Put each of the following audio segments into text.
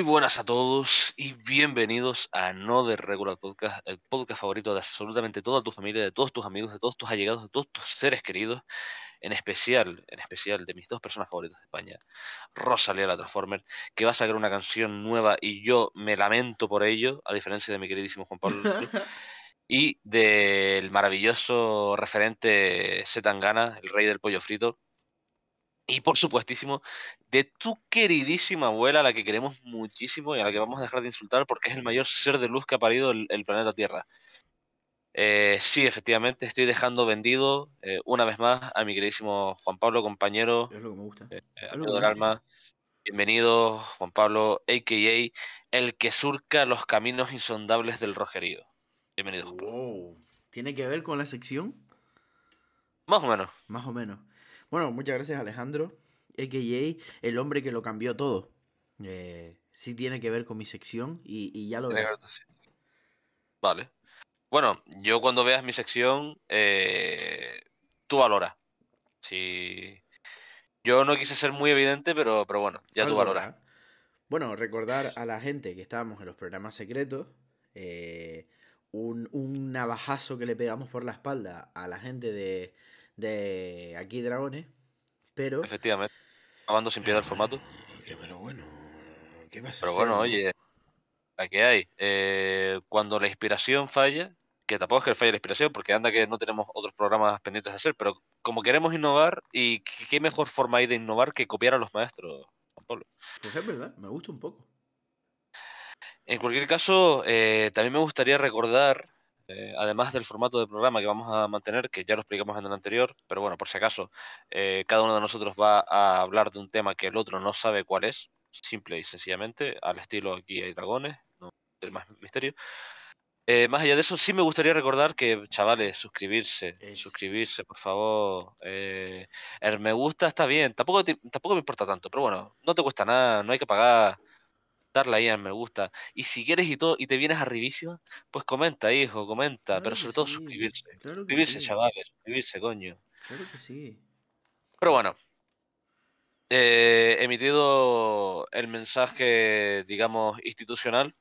Muy buenas a todos y bienvenidos a No de Regular Podcast, el podcast favorito de absolutamente toda tu familia, de todos tus amigos, de todos tus allegados, de todos tus seres queridos, en especial, en especial de mis dos personas favoritas de España, Rosalía la Transformer, que va a sacar una canción nueva y yo me lamento por ello, a diferencia de mi queridísimo Juan Pablo. y del maravilloso referente Setangana, el rey del pollo frito, y por supuestísimo, de tu queridísima abuela, a la que queremos muchísimo y a la que vamos a dejar de insultar porque es el mayor ser de luz que ha parido el, planeta Tierra. Eh, sí, efectivamente, estoy dejando vendido eh, una vez más a mi queridísimo Juan Pablo, compañero. Es lo que me gusta. Eh, alma. Bienvenido, Juan Pablo, a.k.a. el que surca los caminos insondables del rojerío. Bienvenido, Juan ¿Tiene que ver con la sección? Más o menos. Más o menos. Bueno, muchas gracias Alejandro, EKJ, el hombre que lo cambió todo. Eh, sí tiene que ver con mi sección y, ya lo veo. Vale. Bueno, yo cuando veas mi sección, eh, tú valoras. Sí. Yo no quise ser muy evidente, pero, pero bueno, ya tú valoras. Bueno, recordar a la gente que estábamos en los programas secretos, eh, un, un, navajazo que le pegamos por la espalda a la gente de de Aquí Dragones, pero... Efectivamente, acabando sin piedad el formato. pero bueno, ¿qué vas a Pero oye, aquí hay. Eh, cuando la inspiración falla, que tampoco es que falle la inspiración, porque anda que no tenemos otros programas pendientes de hacer, pero como queremos innovar, ¿y qué mejor forma hay de innovar que copiar a los maestros, Pues es verdad, me gusta un poco. En cualquier caso, eh, también me gustaría recordar eh, además del formato de programa que vamos a mantener, que ya lo explicamos en el anterior, pero bueno, por si acaso, eh, cada uno de nosotros va a hablar de un tema que el otro no sabe cuál es, simple y sencillamente, al estilo aquí hay dragones, no hay más misterio. Eh, más allá de eso, sí me gustaría recordar que, chavales, suscribirse, suscribirse, por favor. el er, me gusta está bien, tampoco, tampoco me importa tanto, pero bueno, no te cuesta nada, no hay que pagar darle ahí al me gusta. Y si quieres y todo, y te vienes a arribísima, pues comenta, hijo, comenta, pero sobre todo suscribirse. suscribirse, chavales, suscribirse, coño. Claro que sí. Pero bueno. Eh, emitido el mensaje, digamos, institucional,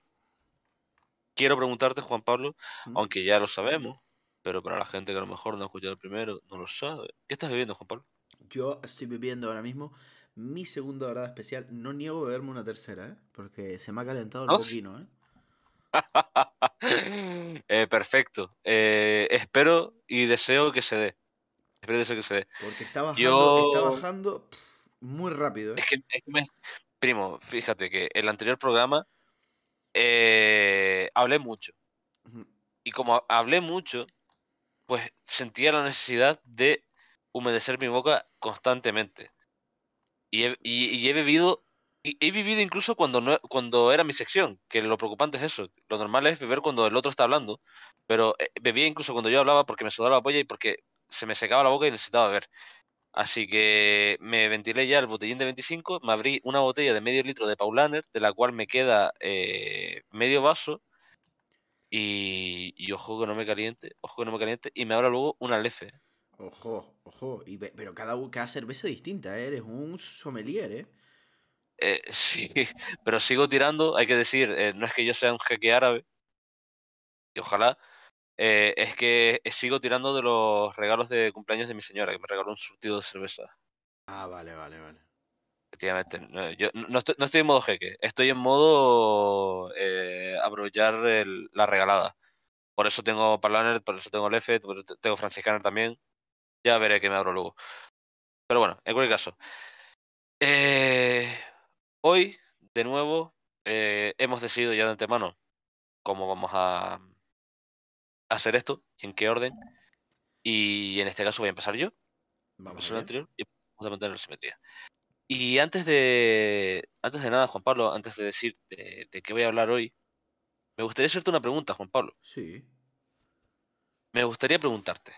quiero preguntarte, Juan Pablo, aunque ya lo sabemos, pero para la gente que a lo mejor no ha escuchado primero, no lo sabe. ¿Qué estás viviendo, Juan Pablo? Yo estoy viviendo ahora mismo mi segunda dorada especial. No niego beberme una tercera, ¿eh? porque se me ha calentado el ah. poquino. ¿eh? Eh, perfecto. espero y deseo que se dé. Espero que se dé. Porque está bajando, bajando muy rápido. Primo, fíjate que el anterior programa hablé mucho. Y como hablé mucho, pues sentía la necesidad de humedecer mi boca constantemente. Y he, y, he vivido, he incluso cuando, no, cuando era mi sección, que lo preocupante es eso. Lo normal es beber cuando el otro está hablando, pero eh, bebía incluso cuando yo hablaba porque me sudaba la polla y porque se me secaba la boca y necesitaba beber. Así que me ventilé ya el botellín de 25, me abrí una botella de medio litro de Paulaner, de la cual me queda eh, medio vaso. Y, y, ojo que no me caliente, ojo que no me caliente. Y me abra luego una lefe. Ojo, ojo. pero cada, cada cerveza es distinta, ¿eh? eres un sommelier, ¿eh? eh sí, pero sigo tirando. Hay que decir, eh, no es que yo sea un jeque árabe. Y ojalá. es que sigo tirando de los regalos de cumpleaños de mi señora, que me regaló un surtido de cerveza. Ah, vale, vale, vale. Efectivamente, no, yo no estoy, en modo jeque, estoy en modo eh, aprovechar la regalada. Por eso tengo Palaner, por eso tengo Lefet, por tengo Franciscaner también. Ya veré que me abro luego. Pero bueno, en cualquier caso. Eh, hoy, de nuevo, eh, hemos decidido ya de antemano cómo vamos a hacer esto en qué orden. Y en este caso voy a empezar yo. Vamos a anterior y vamos a mantener la simetría. Y antes de, antes de nada, Juan Pablo, antes de decir de qué voy a hablar hoy, me gustaría hacerte una pregunta, Juan Pablo. Sí. Me gustaría preguntarte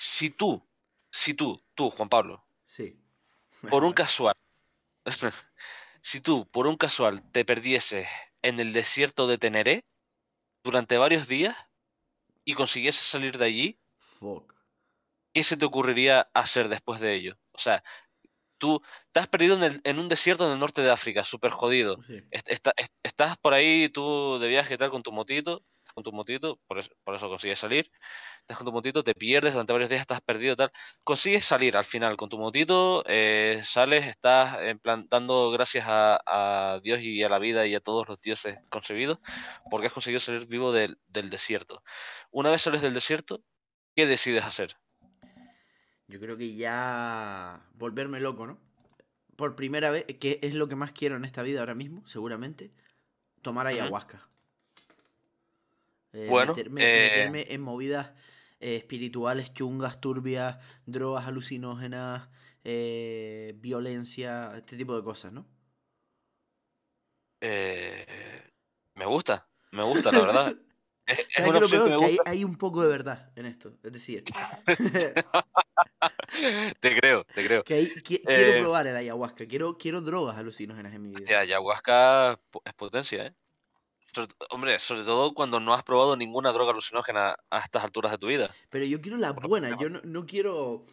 si tú, si tú, tú, Juan Pablo, sí. por un casual, si tú, por un casual, te perdieses en el desierto de Teneré durante varios días y consiguieses salir de allí, ¿qué se te ocurriría hacer después de ello? O sea, tú estás perdido en, un desierto en el norte de África, súper jodido. estás por ahí, tú de viaje tal, con tu motito, tu motito, por eso, consigues salir, estás con tu motito, te pierdes durante varios días, estás perdido, tal, consigues salir al final con tu motito, eh, sales, estás en dando gracias a, Dios y a la vida y a todos los dioses concebidos, porque has conseguido salir vivo del, desierto. Una vez sales del desierto, ¿qué decides hacer? Yo creo que ya volverme loco, ¿no? Por primera vez, que es lo que más quiero en esta vida ahora mismo, seguramente, tomar ayahuasca. Eh, bueno, eh, meterme, en movidas eh, espirituales, chungas, turbias, drogas alucinógenas, violencia, este tipo de cosas, ¿no? me gusta, me gusta, la verdad. hay, un poco de verdad en esto, es decir. te creo, te creo. quiero probar el ayahuasca, quiero, quiero drogas alucinógenas en mi vida. Hostia, ayahuasca es potencia, ¿eh? Hombre, sobre todo cuando no has probado ninguna droga alucinógena a estas alturas de tu vida. Pero yo quiero las buenas, yo no, quiero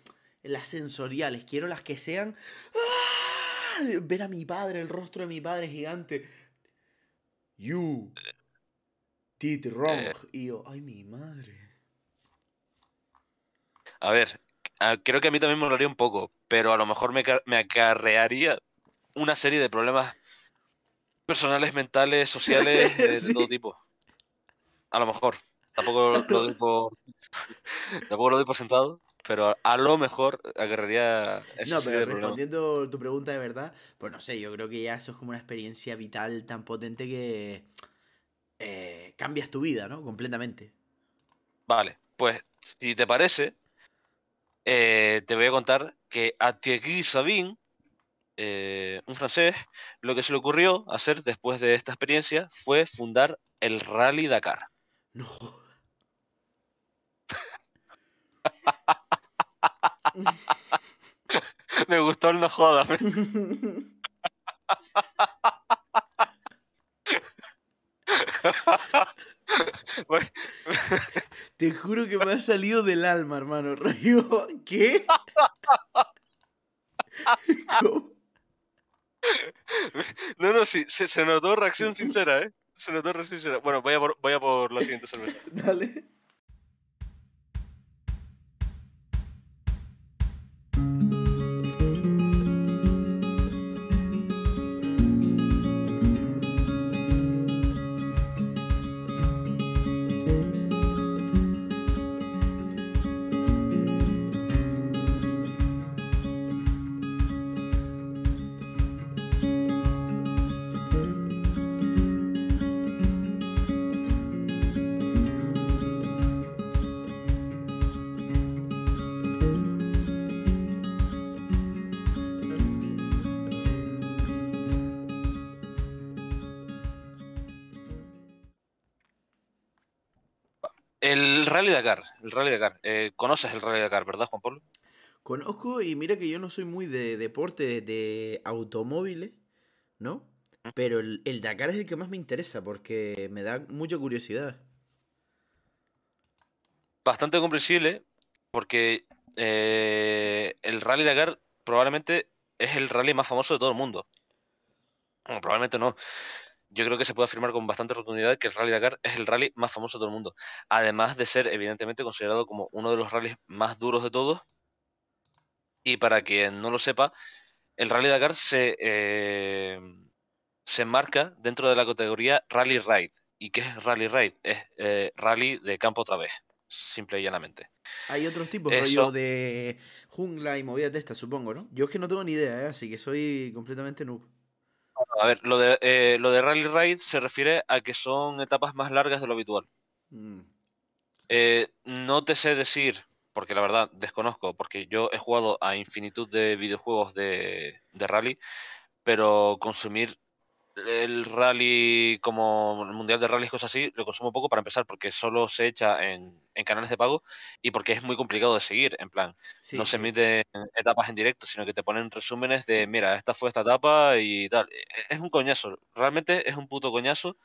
las sensoriales, quiero las que sean... ¡ah! Ver a mi padre, el rostro de mi padre gigante. You. Did wrong. Eh. Y yo, ay, mi madre. A ver, ah, creo que a mí también me molaría un poco, pero a lo mejor me acarrearía una serie de problemas personales, mentales, sociales, de, todo tipo. A lo mejor. Tampoco lo doy por, sentado, pero a, lo mejor agarraría... Eso no, pero respondiendo tu pregunta de verdad, pues no sé, yo creo que ya eso es como una experiencia vital tan potente que eh, cambias tu vida, ¿no? Completamente. Vale, pues si te parece, eh, te voy a contar que a aquí Sabin eh, un francés, lo que se le ocurrió hacer después de esta experiencia fue fundar el Rally Dakar. No. Me gustó el no jodas. ¿eh? Te juro que me ha salido del alma, hermano. ¿Qué? No, no, sí, se, notó reacción sincera, ¿eh? Se notó reacción sincera. Bueno, voy a por, voy por la siguiente cerveza. Dale. El Rally Dakar, el Rally Dakar. Eh, ¿Conoces el Rally Dakar, verdad, Juan Pablo? Conozco y mira que yo no soy muy de deporte, de automóviles, ¿no? Pero el, Dakar es el que más me interesa porque me da mucha curiosidad. Bastante comprensible porque eh, el Rally Dakar probablemente es el rally más famoso de todo el mundo. Bueno, probablemente no yo creo que se puede afirmar con bastante rotundidad que el Rally Dakar es el rally más famoso de todo el mundo. Además de ser, evidentemente, considerado como uno de los rallies más duros de todos. Y para quien no lo sepa, el Rally Dakar se, eh, se enmarca dentro de la categoría Rally Ride. ¿Y qué es Rally Ride? Es eh, rally de campo otra vez, simple y llanamente. Hay otros tipos, rollo de jungla y movida de estas, supongo, ¿no? Yo es que no tengo ni idea, ¿eh? así que soy completamente noob a ver, lo de, eh, lo de Rally Raid se refiere a que son etapas más largas de lo habitual. Mm. Eh, no te sé decir, porque la verdad desconozco, porque yo he jugado a infinitud de videojuegos de, de rally, pero consumir el rally, como el mundial de rally, cosas así, lo consumo poco para empezar, porque solo se echa en, canales de pago y porque es muy complicado de seguir. En plan, no se emiten etapas en directo, sino que te ponen resúmenes de, mira, esta fue esta etapa y tal. E, e, es un coñazo, realmente es un puto coñazo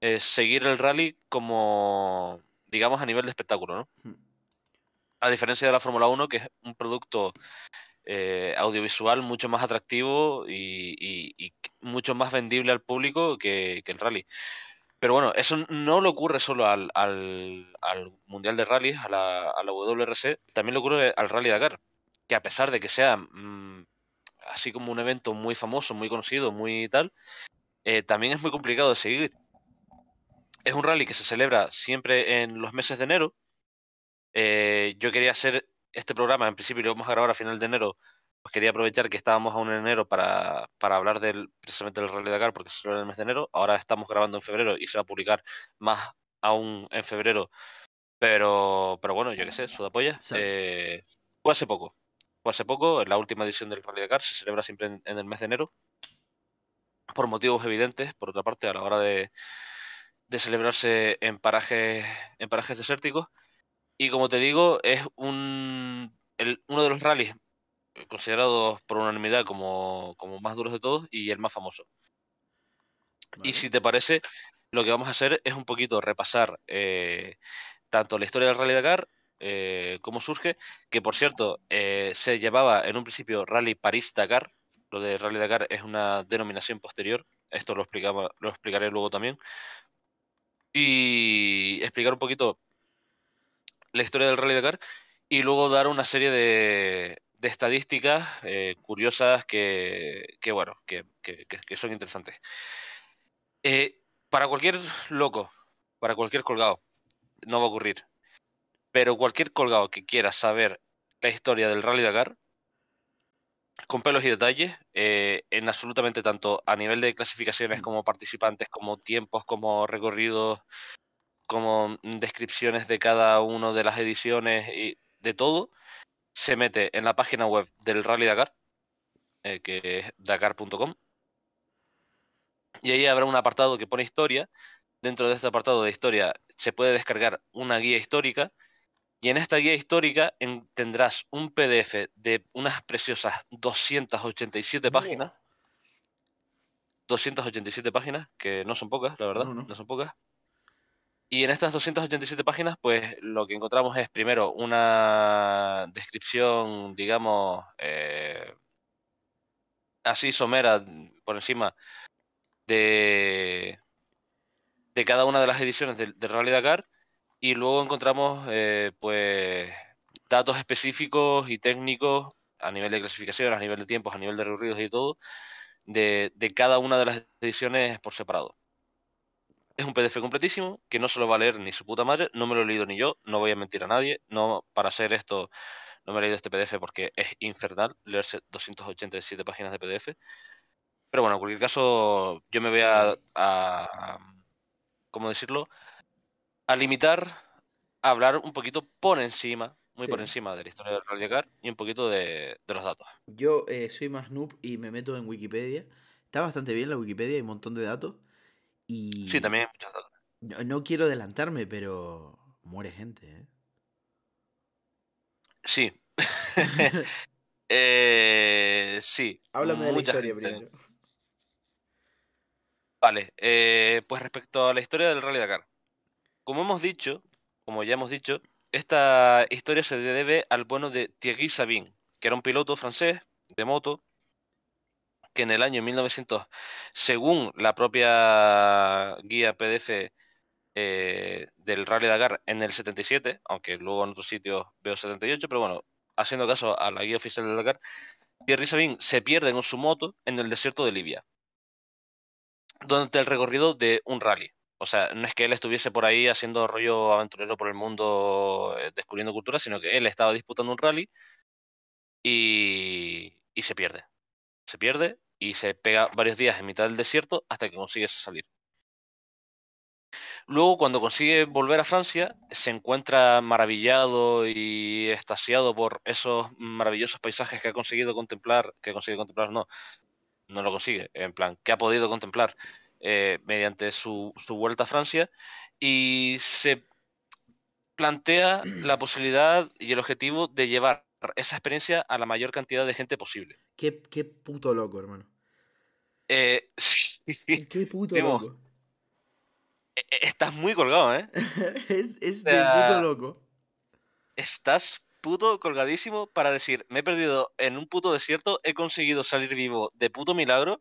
eh, seguir el rally como, digamos, a nivel de espectáculo, ¿no? Hmm. A diferencia de la Fórmula 1, que es un producto eh, audiovisual mucho más atractivo y, mucho más vendible al público que, el rally. Pero bueno, eso no lo ocurre solo al, Mundial de rally, a la, WRC, también lo ocurre al Rally de Dakar, que a pesar de que sea mm, así como un evento muy famoso, muy conocido, muy tal, eh, también es muy complicado de seguir. Es un rally que se celebra siempre en los meses de enero. Eh, yo quería hacer este programa en principio lo vamos a grabar a final de enero, pues quería aprovechar que estábamos aún en enero para, para hablar del, precisamente del Rally Dakar, porque se en el mes de enero. Ahora estamos grabando en febrero y se va a publicar más aún en febrero. Pero, pero bueno, yo qué sé, Sudapoya. Sí. Eh, fue hace poco. Fue hace poco, en la última edición del Rally Dakar, se celebra siempre en, el mes de enero. Por motivos evidentes, por otra parte, a la hora de, de celebrarse en parajes, en parajes desérticos. Y como te digo, es un, uno de los rallies eh, considerados por unanimidad como, como más duros de todos y el más famoso. Y si te parece, lo que vamos a hacer es un poquito repasar eh, tanto la historia del Rally Dakar, eh, cómo surge, que por cierto, se llevaba en un principio Rally París-Dakar, lo de Rally Dakar es una denominación posterior, esto lo, explicaba, lo explicaré luego también, y explicar un poquito la historia del Rally Dakar y luego dar una serie de, estadísticas eh, curiosas que, bueno, que, son interesantes. Eh, para cualquier loco, para cualquier colgado, no va a ocurrir. Pero cualquier colgado que quiera saber la historia del Rally Dakar, con pelos y detalles, eh, en absolutamente tanto a nivel de clasificaciones mm. como participantes, como tiempos, como recorridos, como descripciones de cada una de las ediciones y de todo, se mete en la página web del Rally Dakar, eh, que es dakar.com, y ahí habrá un apartado que pone historia. Dentro de este apartado de historia se puede descargar una guía histórica y en esta guía histórica tendrás un PDF de unas preciosas 287 páginas. 287 páginas, que no son pocas, la verdad, no son pocas, y en estas 287 páginas, pues lo que encontramos es primero una descripción, digamos, eh, así somera por encima de, de cada una de las ediciones de, Rally Dakar. Y luego encontramos, eh, pues, datos específicos y técnicos a nivel de clasificación, a nivel de tiempos, a nivel de recorridos y todo, de cada una de las ediciones por separado es un PDF completísimo que no se lo va a leer ni su puta madre, no me lo he leído ni yo, no voy a mentir a nadie, no para hacer esto no me he leído este PDF porque es infernal leerse 287 páginas de PDF. Pero bueno, en cualquier caso, yo me voy a, ¿cómo decirlo? A limitar a hablar un poquito por encima, muy por encima de la historia del Rally y un poquito de, los datos. Yo eh, soy más noob y me meto en Wikipedia. Está bastante bien la Wikipedia, hay un montón de datos sí, también No, quiero adelantarme, pero muere gente, ¿eh? Sí. Eh, sí. Háblame de la historia primero. Vale, eh, pues respecto a la historia del Rally Dakar. Como hemos dicho, como ya hemos dicho, esta historia se debe al bueno de Thierry Sabine, que era un piloto francés de moto que en el año 1900, según la propia guía PDF eh, del Rally Dakar, en el 77, aunque luego en otros sitios veo 78, pero bueno, haciendo caso a la guía oficial del Dakar, Thierry Sabine se pierde con su moto en el desierto de Libia, durante el recorrido de un rally. O sea, no es que él estuviese por ahí haciendo rollo aventurero por el mundo, eh, descubriendo cultura, sino que él estaba disputando un rally y, y se pierde. Se pierde y se pega varios días en mitad del desierto hasta que consigue salir. Luego, cuando consigue volver a Francia, se encuentra maravillado y estasiado por esos maravillosos paisajes que ha conseguido contemplar, que ha conseguido contemplar, no, no lo consigue, en plan, que ha podido contemplar eh, mediante su vuelta a Francia, y se plantea la posibilidad y el objetivo de llevar esa experiencia a la mayor cantidad de gente posible. Qué, puto loco, hermano. Eh, qué puto loco. E, e, estás muy colgado, ¿eh? es, de puto loco. Estás puto colgadísimo para decir, me he perdido en un puto desierto, he conseguido salir vivo de puto milagro.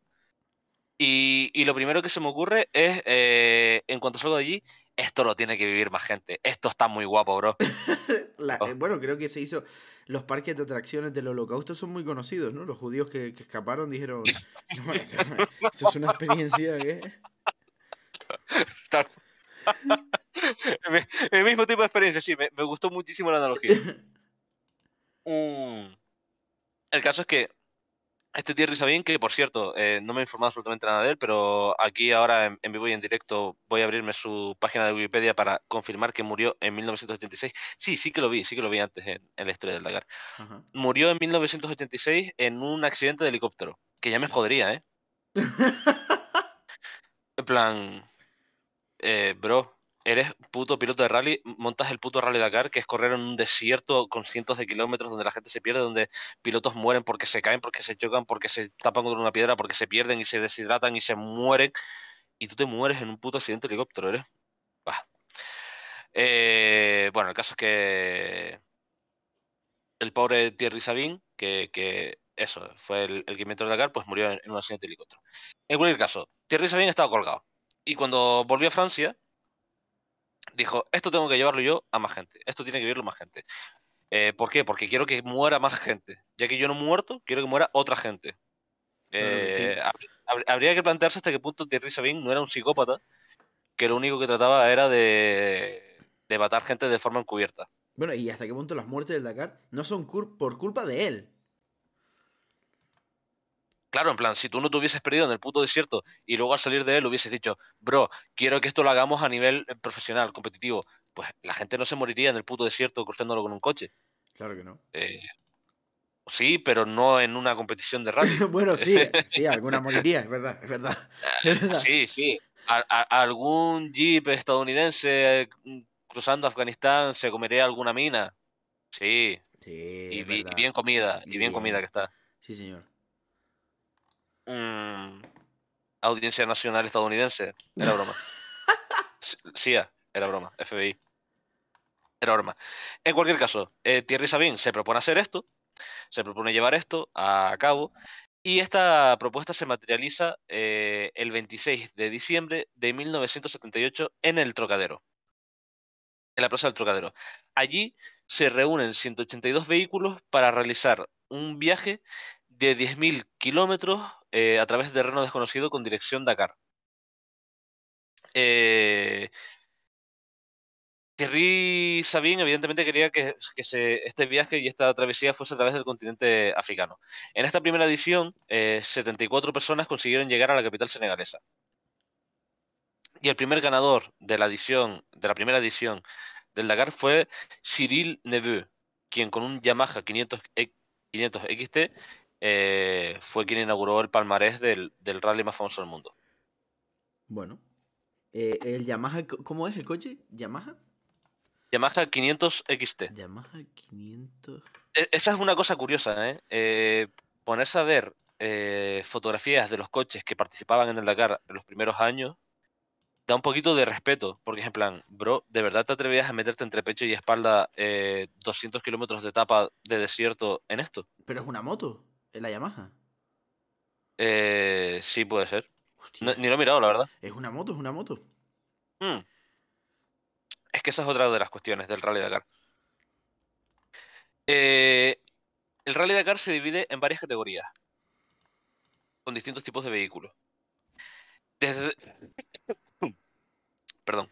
Y, lo primero que se me ocurre es, eh, en cuanto salgo de allí, esto lo tiene que vivir más gente. Esto está muy guapo, bro. Oh. Eh, bueno, creo que se hizo. Los parques de atracciones del holocausto son muy conocidos, ¿no? Los judíos que, escaparon dijeron: esto, es una experiencia que. El mismo tipo de experiencia, sí, me, gustó muchísimo la analogía. Mm. El caso es que este Thierry bien que por cierto, eh, no me he informado absolutamente nada de él, pero aquí ahora en, vivo y en directo voy a abrirme su página de Wikipedia para confirmar que murió en 1986. Sí, sí que lo vi, sí que lo vi antes en, la historia del lagar. Murió en 1986 en un accidente de helicóptero, que ya me jodería, ¿eh? en plan, eh, bro, eres puto piloto de rally, montas el puto Rally Dakar, que es correr en un desierto con cientos de kilómetros donde la gente se pierde, donde pilotos mueren porque se caen, porque se chocan, porque se tapan contra una piedra, porque se pierden y se deshidratan y se mueren. Y tú te mueres en un puto accidente de helicóptero, eres. Bah. Eh, bueno, el caso es que el pobre Thierry Sabin, que, eso, fue el, que inventó el Dakar, pues murió en, un accidente helicóptero. En cualquier caso, Thierry Sabin estaba colgado. Y cuando volvió a Francia, dijo, esto tengo que llevarlo yo a más gente, esto tiene que vivirlo más gente. Eh, ¿Por qué? Porque quiero que muera más gente. Ya que yo no he muerto, quiero que muera otra gente. Eh, habría que plantearse hasta qué punto Thierry Sabine no era un psicópata, que lo único que trataba era de, de matar gente de forma encubierta. Bueno, y hasta qué punto las muertes del Dakar no son por culpa de él claro, en plan, si tú no te hubieses perdido en el puto desierto y luego al salir de él hubieses dicho, bro, quiero que esto lo hagamos a nivel eh, profesional, competitivo, pues la gente no se moriría en el puto desierto cruzándolo con un coche. Claro que no. Eh, sí, pero no en una competición de rally. bueno, sí, sí, alguna moriría, es verdad, es verdad. Ah, sí, sí. algún jeep estadounidense mm, cruzando Afganistán se comería alguna mina. Sí. sí y, bien comida, y bien comida que está. Sí, señor. Mm. Audiencia Nacional Estadounidense. Era broma. CIA, era broma. FBI. Era broma. En cualquier caso, eh, Thierry Sabin se propone hacer esto, se propone llevar esto a cabo, y esta propuesta se materializa eh, el 26 de diciembre de 1978 en el Trocadero en la Plaza del Trocadero. Allí se reúnen 182 vehículos para realizar un viaje de 10.000 kilómetros eh, a través de terreno desconocido con dirección Dakar. Eh, Thierry Sabine evidentemente quería que, este viaje y esta travesía fuese a través del continente africano. En esta primera edición, 74 eh, personas consiguieron llegar a la capital senegalesa. Y el primer ganador de la edición, de la primera edición del Dakar fue Cyril Neveu, quien con un Yamaha 500 eh, XT eh, fue quien inauguró el palmarés del, rally más famoso del mundo. Bueno. Eh, ¿El Yamaha, cómo es el coche? ¿Yamaha? Yamaha 500 XT. Yamaha 500. E, esa es una cosa curiosa, ¿eh? eh ponerse a ver fotografías de los coches que participaban en el Dakar en los primeros años da un poquito de respeto, porque es en plan, bro, ¿de verdad te atrevías a meterte entre pecho y espalda 200 kilómetros de etapa de desierto en esto? Pero es una moto la Yamaha? Eh, sí, puede ser. ni lo he mirado, la verdad. Es una moto, es una moto. Hmm. Es que esa es otra de las cuestiones del Rally Dakar. Eh, el Rally Dakar se divide en varias categorías, con distintos tipos de vehículos. Desde... Perdón.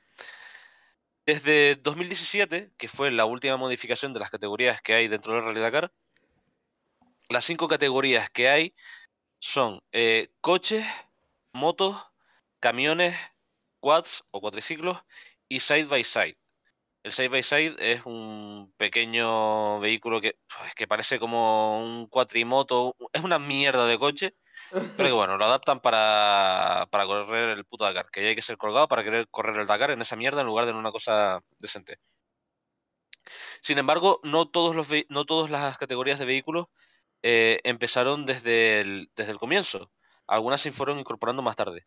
Desde 2017, que fue la última modificación de las categorías que hay dentro del Rally Dakar, las cinco categorías que hay son eh, coches, motos, camiones, quads o cuatriciclos y side by side. El side by side es un pequeño vehículo que, pues, que parece como un cuatrimoto, es una mierda de coche, pero bueno, lo adaptan para, correr el puto Dakar, que ya hay que ser colgado para querer correr el Dakar en esa mierda en lugar de en una cosa decente. Sin embargo, no, todos los, no todas las categorías de vehículos eh, empezaron desde el, desde el comienzo. Algunas se fueron incorporando más tarde.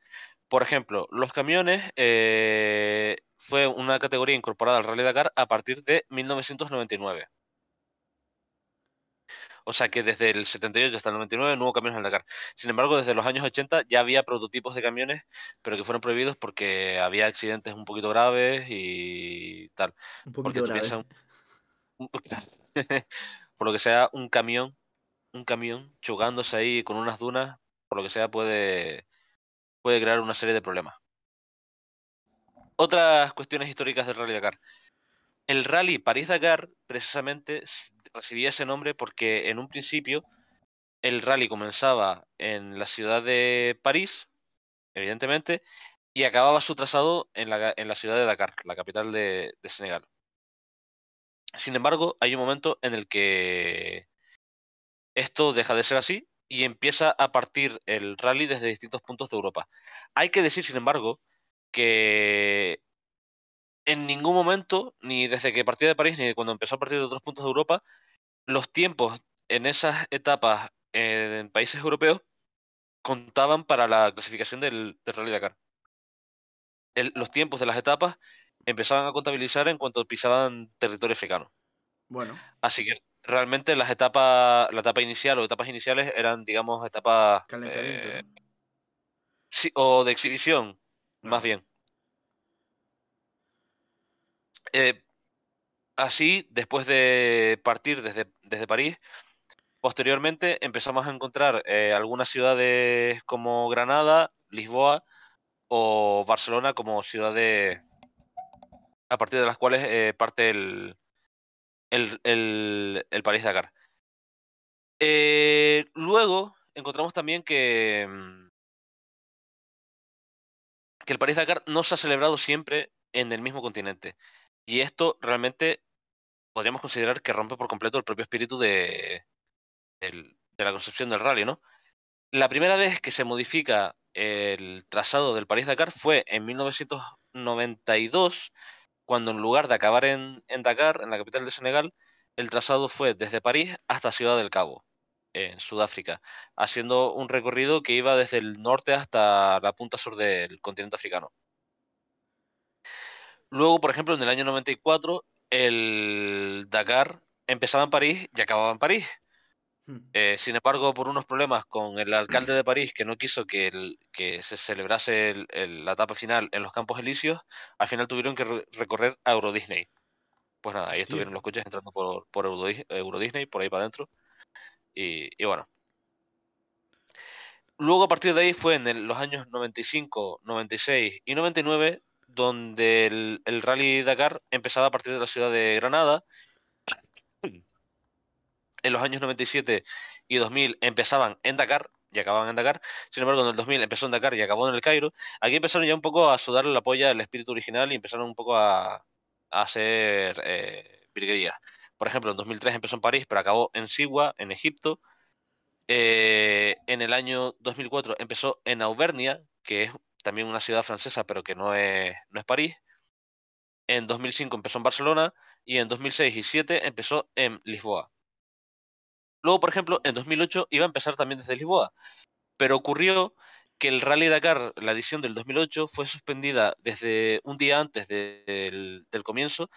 Por ejemplo, los camiones eh, fue una categoría incorporada al Rally Dakar a partir de 1999. O sea que desde el 78 hasta el 99 no hubo camiones en Dakar. Sin embargo, desde los años 80 ya había prototipos de camiones, pero que fueron prohibidos porque había accidentes un poquito graves y tal. por lo que sea, un camión un camión chocándose ahí con unas dunas, por lo que sea, puede, puede crear una serie de problemas. Otras cuestiones históricas del Rally Dakar. El Rally París-Dakar precisamente recibía ese nombre porque en un principio el rally comenzaba en la ciudad de París, evidentemente, y acababa su trazado en la, en la ciudad de Dakar, la capital de Senegal. Sin embargo, hay un momento en el que esto deja de ser así y empieza a partir el rally desde distintos puntos de Europa. Hay que decir, sin embargo, que en ningún momento, ni desde que partía de París, ni cuando empezó a partir de otros puntos de Europa, los tiempos en esas etapas en países europeos contaban para la clasificación del, Rally Dakar. los tiempos de las etapas empezaban a contabilizar en cuanto pisaban territorio africano. Bueno. Así que realmente las etapas, la etapa inicial o etapas iniciales eran, digamos, etapas... Eh, o de exhibición, ah. más bien. Eh, así, después de partir desde, París, posteriormente empezamos a encontrar eh, algunas ciudades como Granada, Lisboa o Barcelona como ciudades a partir de las cuales parte el, el, el, el París-Dakar. Eh, luego encontramos también que, mm, que el París-Dakar no se ha celebrado siempre en el mismo continente. Y esto realmente podríamos considerar que rompe por completo el propio espíritu de, la concepción del rally, ¿no? La primera vez que se modifica el trazado del París-Dakar fue en 1992 cuando en lugar de acabar en, Dakar, en la capital de Senegal, el trazado fue desde París hasta Ciudad del Cabo, en Sudáfrica, haciendo un recorrido que iba desde el norte hasta la punta sur del continente africano. Luego, por ejemplo, en el año 94, el Dakar empezaba en París y acababa en París. Hmm. Eh, sin embargo, por unos problemas con el alcalde de París que no quiso que, se celebrase la etapa final en los Campos Elíseos, al final tuvieron que recorrer a Euro Disney. Pues nada, ahí estuvieron los coches entrando por, Eurodisney... Euro, Disney, por ahí para adentro. Y, bueno. Luego a partir de ahí fue en los años 95, 96 y 99 donde el Rally Dakar empezaba a partir de la ciudad de Granada en los años 97 y 2000 empezaban en Dakar y acababan en Dakar. Sin embargo, en el 2000 empezó en Dakar y acabó en el Cairo. Aquí empezaron ya un poco a sudarle la polla al espíritu original y empezaron un poco a, hacer eh, virguerías. Por ejemplo, en 2003 empezó en París, pero acabó en Sigua, en Egipto. Eh, en el año 2004 empezó en Auvernia, que es también una ciudad francesa, pero que no es, no es París. En 2005 empezó en Barcelona y en 2006 y 2007 empezó en Lisboa. Luego, por ejemplo, en 2008 iba a empezar también desde Lisboa, pero ocurrió que el Rally Dakar, la edición del 2008, fue suspendida desde un día antes del, comienzo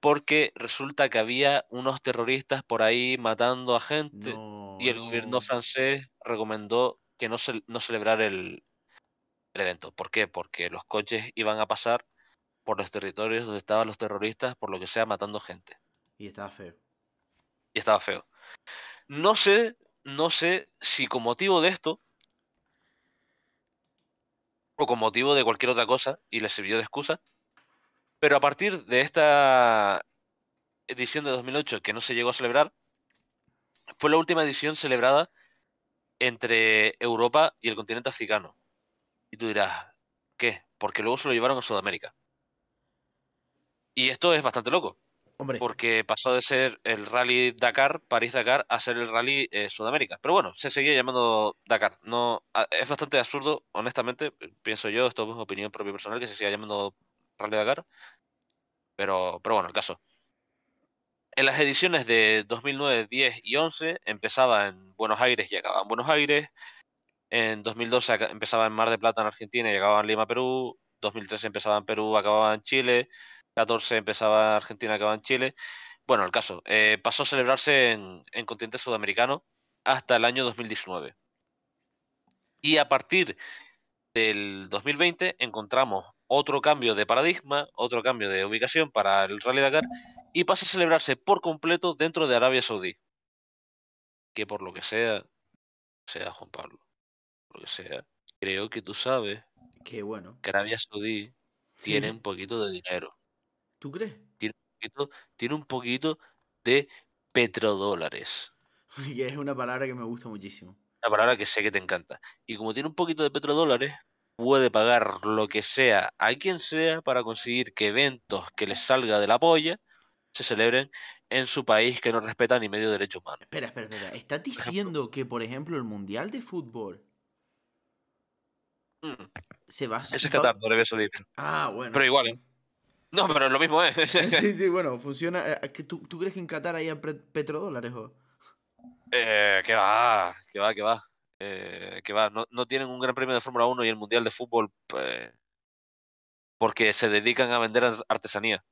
porque resulta que había unos terroristas por ahí matando a gente y el gobierno francés recomendó que no, se, no celebrar el, el, evento. ¿Por qué? Porque los coches iban a pasar por los territorios donde estaban los terroristas, por lo que sea, matando gente. Y estaba feo. Y estaba feo. No sé, no sé si con motivo de esto o con motivo de cualquier otra cosa y le sirvió de excusa, pero a partir de esta edición de 2008 que no se llegó a celebrar, fue la última edición celebrada entre Europa y el continente africano. Y tú dirás, ¿qué? Porque luego se lo llevaron a Sudamérica. Y esto es bastante loco, porque pasó de ser el rally Dakar, París-Dakar, a ser el rally eh, Sudamérica. Pero bueno, se seguía llamando Dakar. No, es bastante absurdo, honestamente, pienso yo, esto es mi opinión propia personal, que se siga llamando Rally Dakar. Pero, pero bueno, el caso. En las ediciones de 2009, 10 y 11 empezaba en Buenos Aires y acababa en Buenos Aires. En 2012 empezaba en Mar de Plata, en Argentina, y acababa en Lima, Perú. 2013 empezaba en Perú, acababa en Chile. 14 empezaba Argentina, acababa en Chile. Bueno, el caso, eh, pasó a celebrarse en, continente sudamericano hasta el año 2019. Y a partir del 2020 encontramos otro cambio de paradigma, otro cambio de ubicación para el Rally Dakar y pasa a celebrarse por completo dentro de Arabia Saudí. Que por lo que sea, sea Juan Pablo, lo que sea, creo que tú sabes que, bueno. que Arabia Saudí tiene un poquito de dinero. ¿Tú crees? Tiene un poquito, de petrodólares. Y es una palabra que me gusta muchísimo. Una palabra que sé que te encanta. Y como tiene un poquito de petrodólares, puede pagar lo que sea a quien sea para conseguir que eventos que les salga de la polla se celebren en su país que no respeta ni medio derecho humano. Espera, espera, espera. ¿Estás diciendo que, por ejemplo, el Mundial de Fútbol mm. se va a... Ese es Qatar, no Ah, bueno. Pero igual, ¿eh? No, pero lo mismo es. sí, sí, bueno, funciona. Eh, eh, ¿Tú, ¿Tú, crees que en Qatar hay petrodólares o...? Eh, que va, que va, que va. Eh, que va. No, no, tienen un gran premio de Fórmula 1 y el Mundial de Fútbol eh, porque se dedican a vender artesanía.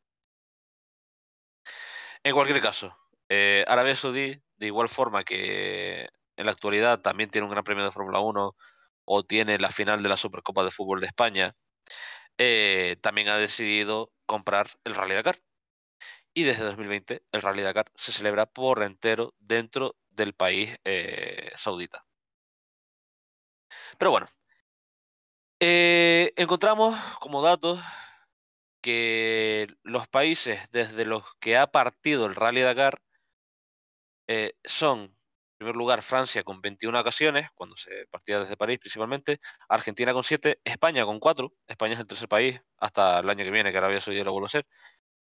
En cualquier caso, eh, Arabia Saudí, de igual forma que en la actualidad también tiene un gran premio de Fórmula 1 o tiene la final de la Supercopa de Fútbol de España, eh, también ha decidido comprar el Rally Dakar. Y desde 2020 el Rally Dakar se celebra por entero dentro del país eh, saudita. Pero bueno, eh, encontramos como datos que los países desde los que ha partido el Rally Dakar son en primer lugar Francia con 21 ocasiones, cuando se partía desde París principalmente, Argentina con 7, España con 4, España es el tercer país hasta el año que viene que Arabia Saudí lo vuelve a ser,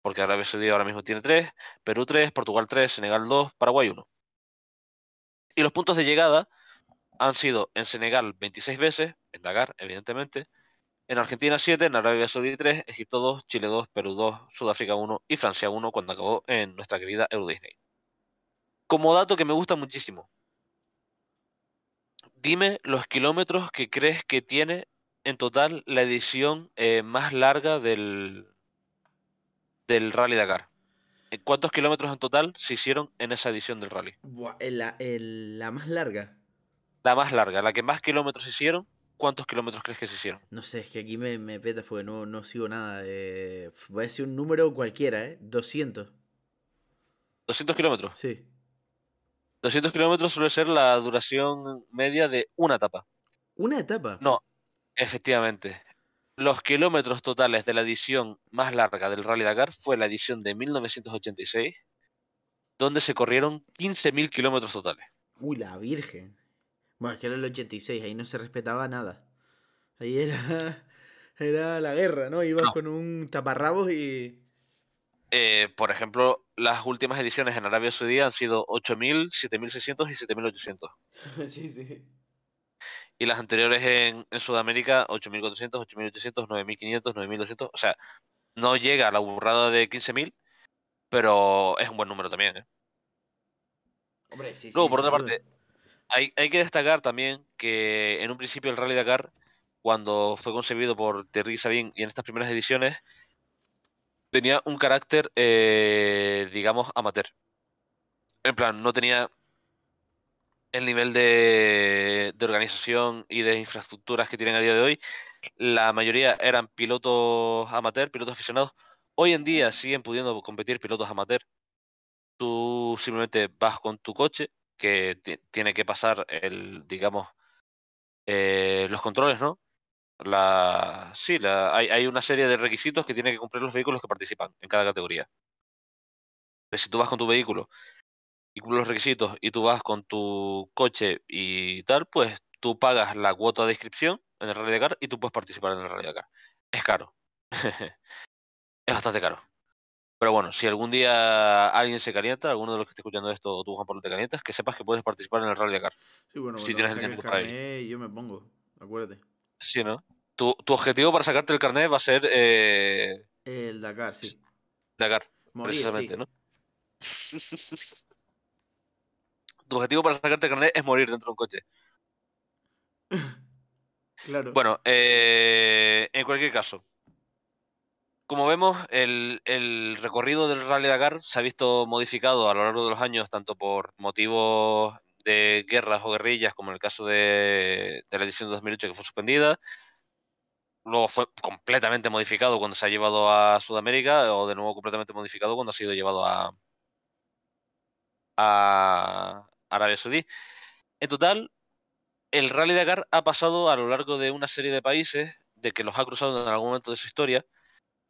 porque Arabia Saudí ahora mismo tiene 3, Perú 3, Portugal 3, Senegal 2, Paraguay 1. Y los puntos de llegada han sido en Senegal 26 veces, en Dakar evidentemente, en Argentina 7, en Arabia Saudí 3, Egipto 2, Chile 2, Perú 2, Sudáfrica 1 y Francia 1 cuando acabó en nuestra querida Euro Disney como dato que me gusta muchísimo. Dime los kilómetros que crees que tiene en total la edición eh, más larga del, del Rally Dakar. Eh, ¿Cuántos kilómetros en total se hicieron en esa edición del rally? Eh, la, más larga. La más larga, la que más kilómetros se hicieron. ¿Cuántos kilómetros crees que se hicieron? No sé, es que aquí me, peta porque no, no sigo nada. De... Voy a decir un número cualquiera, ¿eh? 200. ¿200 kilómetros? Sí. 200 kilómetros suele ser la duración media de una etapa. ¿Una etapa? No, efectivamente. Los kilómetros totales de la edición más larga del Rally Dakar fue la edición de 1986, donde se corrieron 15.000 kilómetros totales. Uy, la virgen. Bueno, es que era el 86, ahí no se respetaba nada. Ahí era, era la guerra, ¿no? Ibas con un taparrabos y eh, por ejemplo, las últimas ediciones en Arabia Saudí han sido 8.000, 7.600 y 7.800. sí, sí. Y las anteriores en, Sudamérica, 8.400, 8.800, 9.500, 9.200. O sea, no llega a la burrada de 15.000, pero es un buen número también. ¿eh? Hombre, sí, Luego, por otra parte, hay, que destacar también que en un principio el Rally Dakar, cuando fue concebido por Terry Sabin y en estas primeras ediciones, tenía un carácter, eh, digamos, amateur. En plan, no tenía el nivel de, de, organización y de infraestructuras que tienen a día de hoy. La mayoría eran pilotos amateur, pilotos aficionados. Hoy en día siguen pudiendo competir pilotos amateur. Tú simplemente vas con tu coche, que tiene que pasar el, digamos, eh, los controles, ¿no? la sí, la, hay, una serie de requisitos que tienen que cumplir los vehículos que participan en cada categoría. si tú vas con tu vehículo y cumples los requisitos y tú vas con tu coche y tal, pues tú pagas la cuota de inscripción en el Rally Car y tú puedes participar en el Rally Car Es caro. es bastante caro. Pero bueno, si algún día alguien se calienta, alguno de los que esté escuchando esto, o tú, Juan Pablo, te calientas, que sepas que puedes participar en el Rally de Sí, si pues tienes el tiempo para ir Yo me pongo, acuérdate. Sí, ¿no? Tu, objetivo para sacarte el carnet va a ser. Eh, el Dakar, sí. Dakar, precisamente, ¿no? tu objetivo para sacarte el carnet es morir dentro de un coche. Claro. Bueno, eh, en cualquier caso, como vemos, el, el, recorrido del Rally Dakar se ha visto modificado a lo largo de los años, tanto por motivos de guerras o guerrillas, como en el caso de, la edición de 2008 que fue suspendida, luego fue completamente modificado cuando se ha llevado a Sudamérica, o de nuevo completamente modificado cuando ha sido llevado a, a Arabia Saudí. En total, el Rally Dakar ha pasado a lo largo de una serie de países, de que los ha cruzado en algún momento de su historia,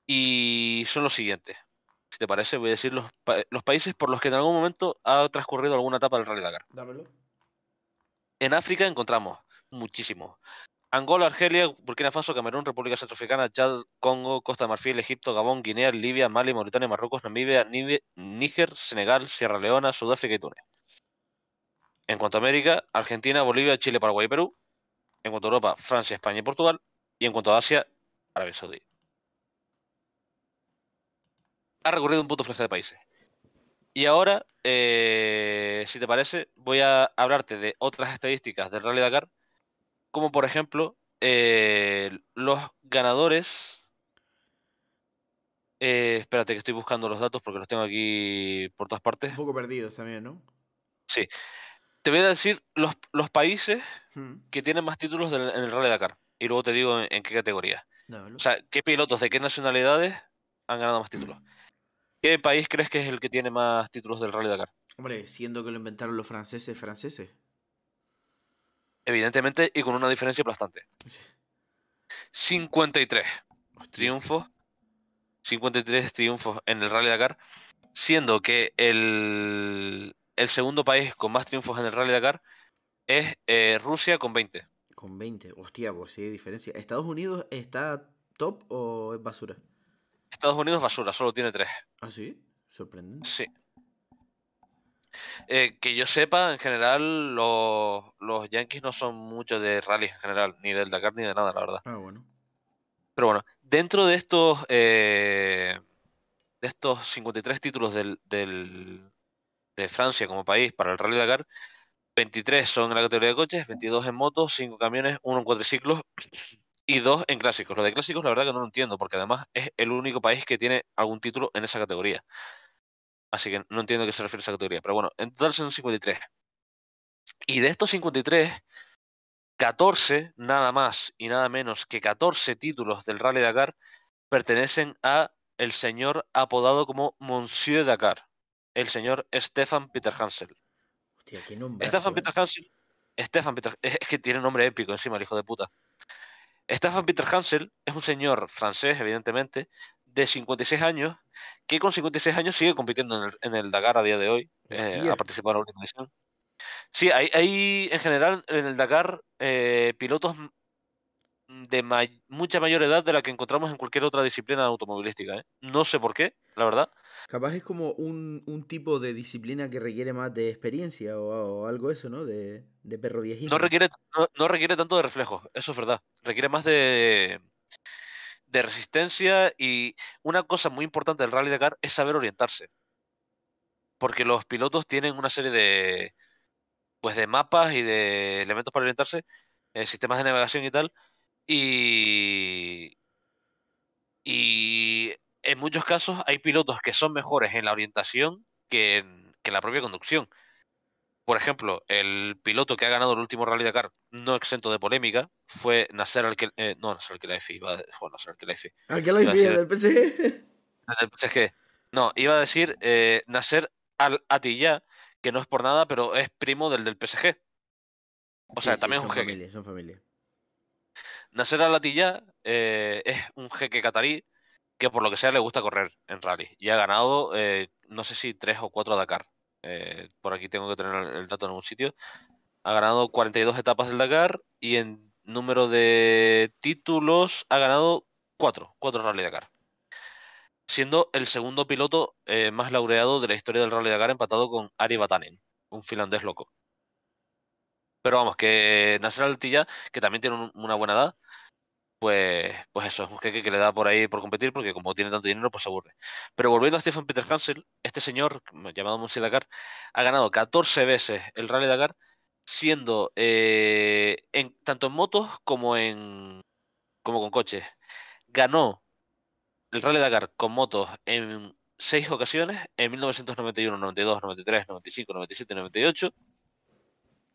y son los siguientes si te parece, voy a decir los, países por los que en algún momento ha transcurrido alguna etapa del Rally Dakar. Dámelo. En África encontramos muchísimo. Angola, Argelia, Burkina Faso, Camerún, República Centroafricana, Chad, Congo, Costa de Marfil, Egipto, Gabón, Guinea, Libia, Mali, Mauritania, Marruecos, Namibia, Níger, Senegal, Sierra Leona, Sudáfrica y Túnez. En cuanto a América, Argentina, Bolivia, Chile, Paraguay y Perú. En cuanto a Europa, Francia, España y Portugal. Y en cuanto a Asia, Arabia Saudí ha recorrido un puto flecha de países. Y ahora, eh, si te parece, voy a hablarte de otras estadísticas del Rally Dakar, como por ejemplo eh, los ganadores. Eh, espérate que estoy buscando los datos porque los tengo aquí por todas partes. Un poco perdidos también, ¿no? Sí. Te voy a decir los, países hmm. que tienen más títulos en el Rally Dakar. Y luego te digo en, qué categoría. O sea, qué pilotos de qué nacionalidades han ganado más títulos. ¿Qué país crees que es el que tiene más títulos del Rally Dakar? Hombre, siendo que lo inventaron los franceses, franceses. Evidentemente, y con una diferencia aplastante. 53 triunfos. 53 triunfos en el Rally Dakar. Siendo que el, segundo país con más triunfos en el Rally Dakar es eh, Rusia con 20. Con 20, hostia, pues sí, diferencia. ¿Estados Unidos está top o es basura? Estados Unidos basura, solo tiene tres. ¿Ah, sí? Sorprendente. Sí. Eh, que yo sepa, en general, los, los Yankees no son muchos de rally en general, ni del Dakar ni de nada, la verdad. Ah, bueno. Pero bueno, dentro de estos, eh, de estos 53 títulos del, de Francia como país para el Rally Dakar, 23 son en la categoría de coches, 22 en motos, 5 camiones, 1 en cuatriciclos y dos en clásicos. Lo de clásicos la verdad que no lo entiendo, porque además es el único país que tiene algún título en esa categoría. Así que no entiendo a qué se refiere esa categoría. Pero bueno, en total son 53. Y de estos 53, 14, nada más y nada menos que 14 títulos del Rally Dakar pertenecen a el señor apodado como Monsieur Dakar, el señor Stefan Peter Hansel. Hostia, qué nombre. Stefan eh. Peter Hansel. Stefan es que tiene un nombre épico encima, el hijo de puta. Staffan Peter Hansel es un señor francés, evidentemente, de 56 años, que con 56 años sigue compitiendo en el, Dakar a día de hoy, eh, ha participado en la última edición. Sí, hay, en general en el Dakar eh, pilotos de mucha mayor edad de la que encontramos en cualquier otra disciplina automovilística. ¿eh? No sé por qué, la verdad. Capaz es como un, tipo de disciplina que requiere más de experiencia o, algo eso, ¿no? De, de perro viejito. No requiere, no, requiere tanto de reflejos, eso es verdad. Requiere más de, resistencia y una cosa muy importante del Rally de Dakar es saber orientarse. Porque los pilotos tienen una serie de, pues de mapas y de elementos para orientarse, eh, sistemas de navegación y tal, y, y en muchos casos hay pilotos que son mejores en la orientación que en, la propia conducción. Por ejemplo, el piloto que ha ganado el último Rally Dakar, no exento de polémica, fue Nasser al que eh, No, Nasser Al-Khelaifi. Bueno, Al-Khelaifi. del PSG. Del PSG. No, iba a decir eh, Nasser Al-Atiyah, que no es por nada, pero es primo del del PSG. O sea, también es un jeque. son familia. Nasser Al-Attiyah eh, es un jeque catarí que por lo que sea le gusta correr en rally y ha ganado, eh, no sé si tres o cuatro Dakar. Eh, por aquí tengo que tener el dato en algún sitio. Ha ganado 42 etapas del Dakar y en número de títulos ha ganado cuatro, cuatro Rally Dakar. Siendo el segundo piloto más laureado de la historia del Rally Dakar, empatado con Ari Batanen, un finlandés loco. Pero vamos, que Nasser Altilla, que también tiene una buena edad, pues, pues eso, es un jeque que le da por ahí por competir, porque como tiene tanto dinero, pues se aburre. Pero volviendo a Stephen Peter Hansel, este señor, llamado Monsi Dakar, ha ganado 14 veces el Rally Dakar, siendo eh, en, tanto en motos como en como con coches. Ganó el Rally Dakar con motos en seis ocasiones, en 1991, 92, 93, 95, 97, 98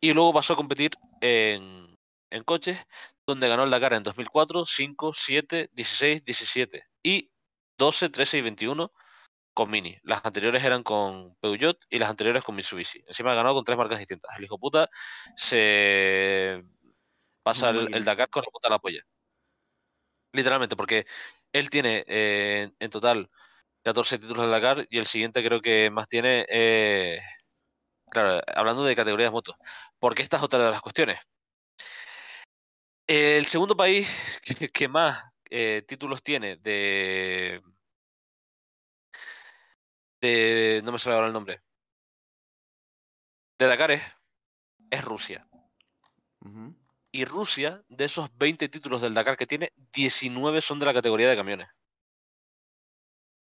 y luego pasó a competir en, coches, donde ganó el Dakar en 2004, 5, 7, 16, 17 y 12, 13 y 21 con Mini. Las anteriores eran con Peugeot y las anteriores con Mitsubishi. Encima ganó con tres marcas distintas. El hijo puta se pasa el, Dakar con la puta la polla. Literalmente, porque él tiene eh, en total 14 títulos de Dakar y el siguiente creo que más tiene eh, claro, hablando de categorías de motos, porque esta es otra de las cuestiones. El segundo país que, más eh, títulos tiene de, de... No me sale ahora el nombre. De Dakar es, Rusia. Y Rusia, de esos 20 títulos del Dakar que tiene, 19 son de la categoría de camiones.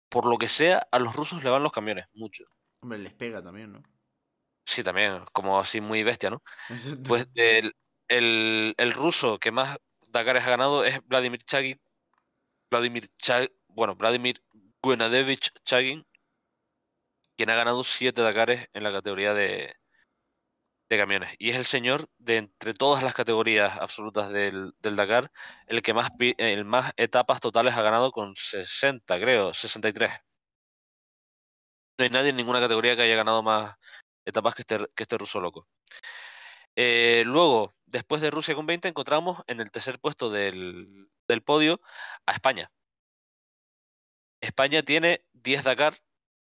Por lo que sea, a los rusos le van los camiones, mucho. Hombre, les pega también, ¿no? Sí, también, como así muy bestia, ¿no? Pues el, el, el, ruso que más Dakares ha ganado es Vladimir Chagin. Vladimir Chagin, bueno, Vladimir Guenadevich Chagin, quien ha ganado siete Dakares en la categoría de, de camiones. Y es el señor de entre todas las categorías absolutas del, del Dakar, el que más, el más etapas totales ha ganado con 60, creo, 63. No hay nadie en ninguna categoría que haya ganado más etapas que este, que este ruso loco. Eh, luego, después de Rusia con 20, encontramos en el tercer puesto del, podio a España. España tiene 10 Dakar,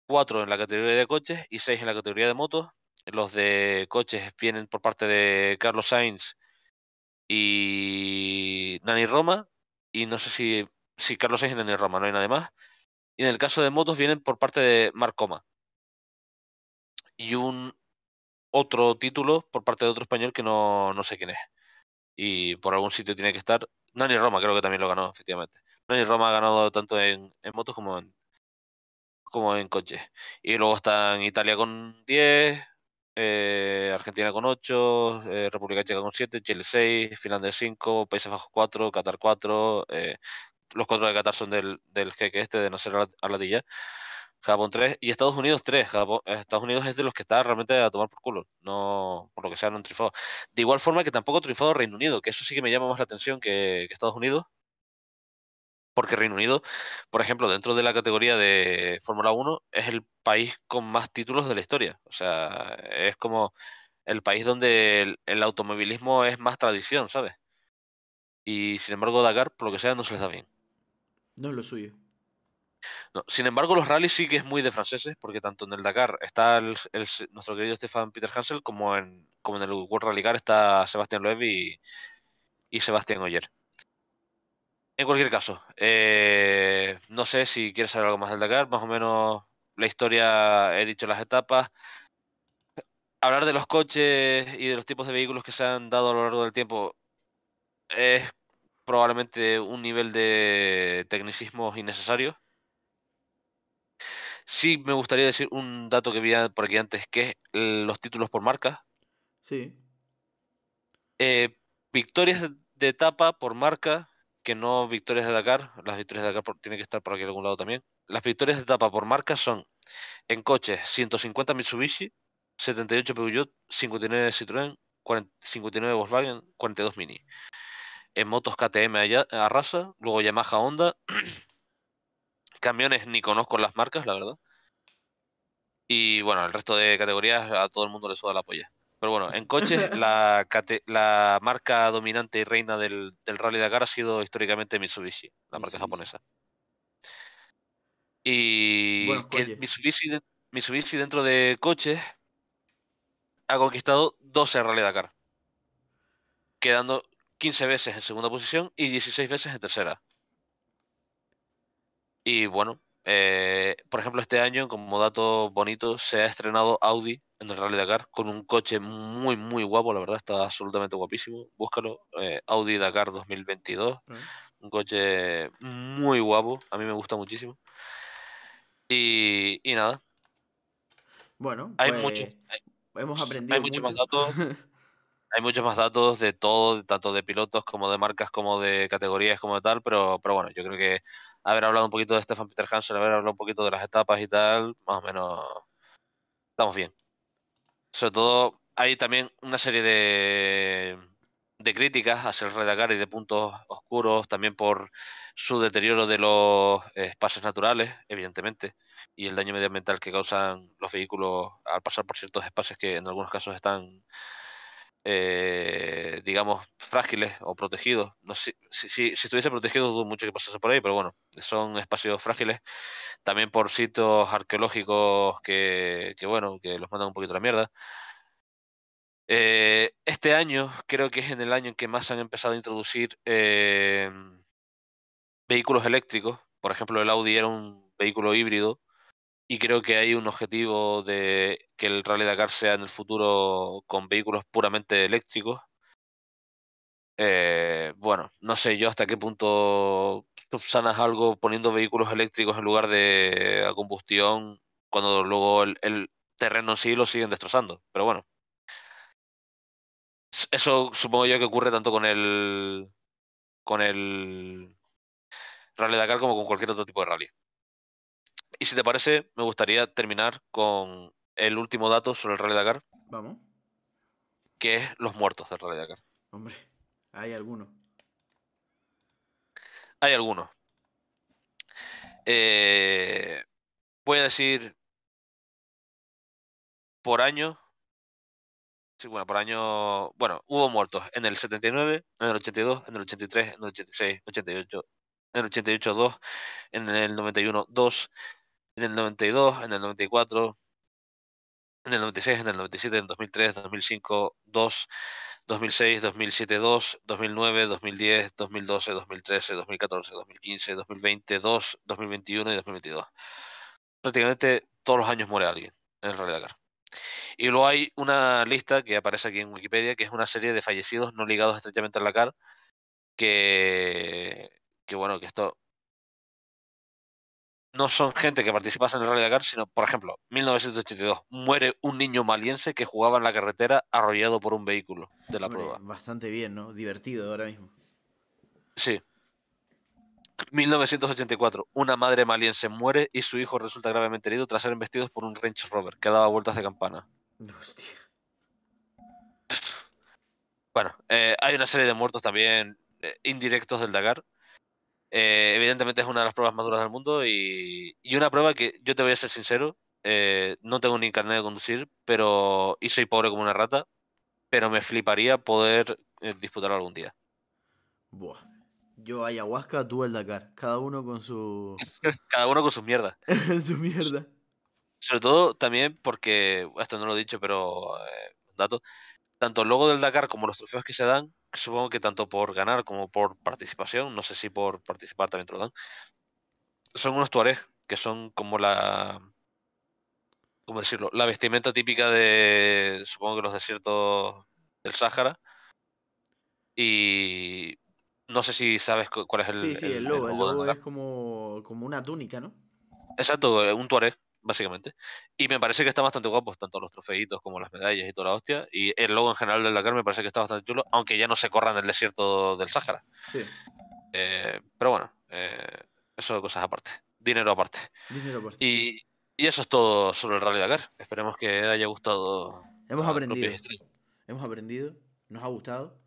4 en la categoría de coches y 6 en la categoría de motos. Los de coches vienen por parte de Carlos Sainz y Nani Roma. Y no sé si, si Carlos Sainz y Nani Roma, no hay nada más. Y en el caso de motos vienen por parte de Marcoma y un otro título por parte de otro español que no, sé quién es. Y por algún sitio tiene que estar. Nani Roma creo que también lo ganó, efectivamente. Nani Roma ha ganado tanto en, motos como en, como en coches. Y luego están Italia con 10, eh, Argentina con 8, eh, República Checa con 7, Chile 6, Finlandia 5, Países Bajos 4, Qatar 4. Eh, los cuatro de Qatar son del, del jeque este de no a la tía Japón 3 y Estados Unidos 3. Estados Unidos es de los que está realmente a tomar por culo. No, por lo que sea, no han triunfado. De igual forma que tampoco ha triunfado Reino Unido, que eso sí que me llama más la atención que, Estados Unidos. Porque Reino Unido, por ejemplo, dentro de la categoría de Fórmula 1, es el país con más títulos de la historia. O sea, es como el país donde el, el automovilismo es más tradición, ¿sabes? Y sin embargo, Dakar, por lo que sea, no se les da bien. No es lo suyo sin embargo, los rallies sí que es muy de franceses, porque tanto en el Dakar está nuestro querido Stefan Peter Hansel, como en, como en el World Rally Car está Sebastián Loeb y, Sebastián Oyer. En cualquier caso, eh, no sé si quieres saber algo más del Dakar, más o menos la historia, he dicho las etapas. Hablar de los coches y de los tipos de vehículos que se han dado a lo largo del tiempo es probablemente un nivel de Tecnicismo innecesario Sí, me gustaría decir un dato que vi por aquí antes, que es los títulos por marca. Sí. Eh, victorias de etapa por marca, que no victorias de Dakar. Las victorias de Dakar tienen que estar por aquí en algún lado también. Las victorias de etapa por marca son en coches 150 Mitsubishi, 78 Peugeot, 59 Citroën, 59 Volkswagen, 42 Mini. En motos KTM allá, Arrasa, luego Yamaha Honda. Camiones ni conozco las marcas, la verdad. Y bueno, el resto de categorías a todo el mundo le suda la polla. Pero bueno, en coches la, marca dominante y reina del, Rally Dakar ha sido históricamente Mitsubishi, la marca japonesa. Y Mitsubishi, Mitsubishi, dentro de coches ha conquistado 12 Rally Dakar, quedando 15 veces en segunda posición y 16 veces en tercera. Y bueno, eh, por ejemplo, este año, como dato bonito, se ha estrenado Audi en el Rally Dakar con un coche muy, muy guapo, la verdad, está absolutamente guapísimo. Búscalo, eh, Audi Dakar 2022. Mm. Un coche muy guapo, a mí me gusta muchísimo. Y, nada. Bueno, hay pues, mucho. hemos aprendido. Hay mucho muchos más datos. hay muchos más datos de todo, tanto de pilotos como de marcas, como de categorías, como de tal, pero, pero bueno, yo creo que haber hablado un poquito de Stefan Peter Hansen, haber hablado un poquito de las etapas y tal, más o menos estamos bien. Sobre todo, hay también una serie de, de críticas hacia el y de puntos oscuros, también por su deterioro de los espacios naturales, evidentemente, y el daño medioambiental que causan los vehículos al pasar por ciertos espacios que en algunos casos están eh, digamos, frágiles o protegidos. No, si, si, estuviese protegido, dudo mucho que pasase por ahí, pero bueno, son espacios frágiles. También por sitios arqueológicos que, bueno, que los mandan un poquito a la mierda. Eh, este año creo que es en el año en que más han empezado a introducir eh, vehículos eléctricos. Por ejemplo, el Audi era un vehículo híbrido y creo que hay un objetivo de que el Rally Dakar sea en el futuro con vehículos puramente eléctricos. Eh, bueno, no sé yo hasta qué punto sanas algo poniendo vehículos eléctricos en lugar de a combustión cuando luego el, terreno en sí lo siguen destrozando. Pero bueno, eso supongo yo que ocurre tanto con el con el Rally Dakar como con cualquier otro tipo de rally. Y si te parece, me gustaría terminar con el último dato sobre el Rally Dakar. Vamos. Que es los muertos del Rally Dakar. Hombre, hay algunos. Hay algunos. Eh, voy a decir por año. Sí, bueno, por año. Bueno, hubo muertos en el 79, en el 82, en el 83, en el 86, 88, en el 88, 2, en el 91, 2, en el 92, en el 94, en el 96, en el 97, en 2003, 2005, 2, 2006, 2007, 2, 2009, 2010, 2012, 2013, 2014, 2015, 2020, 2, 2021 y 2022. Prácticamente todos los años muere alguien en realidad Y luego hay una lista que aparece aquí en Wikipedia, que es una serie de fallecidos no ligados estrechamente a Dakar, que, que bueno, que esto no son gente que participase en el Rally Dakar, sino, por ejemplo, 1982, muere un niño maliense que jugaba en la carretera arrollado por un vehículo de la prueba. Bastante bien, ¿no? Divertido ahora mismo. Sí. 1984, una madre maliense muere y su hijo resulta gravemente herido tras ser embestido por un Range Rover que daba vueltas de campana. Hostia. Bueno, eh, hay una serie de muertos también eh, indirectos del Dakar. Eh, evidentemente es una de las pruebas más duras del mundo y, una prueba que yo te voy a ser sincero, eh, no tengo ni carnet de conducir, pero y soy pobre como una rata, pero me fliparía poder eh, disputarlo algún día. Buah. Yo ayahuasca, tú el Dakar, cada uno con su cada uno con su mierda su mierda. Sobre todo también porque esto no lo he dicho, pero dato, tanto el logo del Dakar como los trofeos que se dan supongo que tanto por ganar como por participación, no sé si por participar también son unos tuareg que son como la... como decirlo? La vestimenta típica de, supongo que los desiertos del Sáhara. Y no sé si sabes cuál es el... Sí, sí, el, logo. El logo, es como, como una túnica, ¿no? Exacto, un tuareg básicamente. Y me parece que está bastante guapo, tanto los trofeitos como las medallas y toda la hostia. Y el logo en general del Dakar me parece que está bastante chulo, aunque ya no se corra en el desierto del Sahara Sí. Eh, pero bueno, eh, eso de cosas aparte. Dinero aparte. Dinero aparte. Y, eso es todo sobre el Rally Dakar. Esperemos que haya gustado. Hemos aprendido. Hemos aprendido. Nos ha gustado.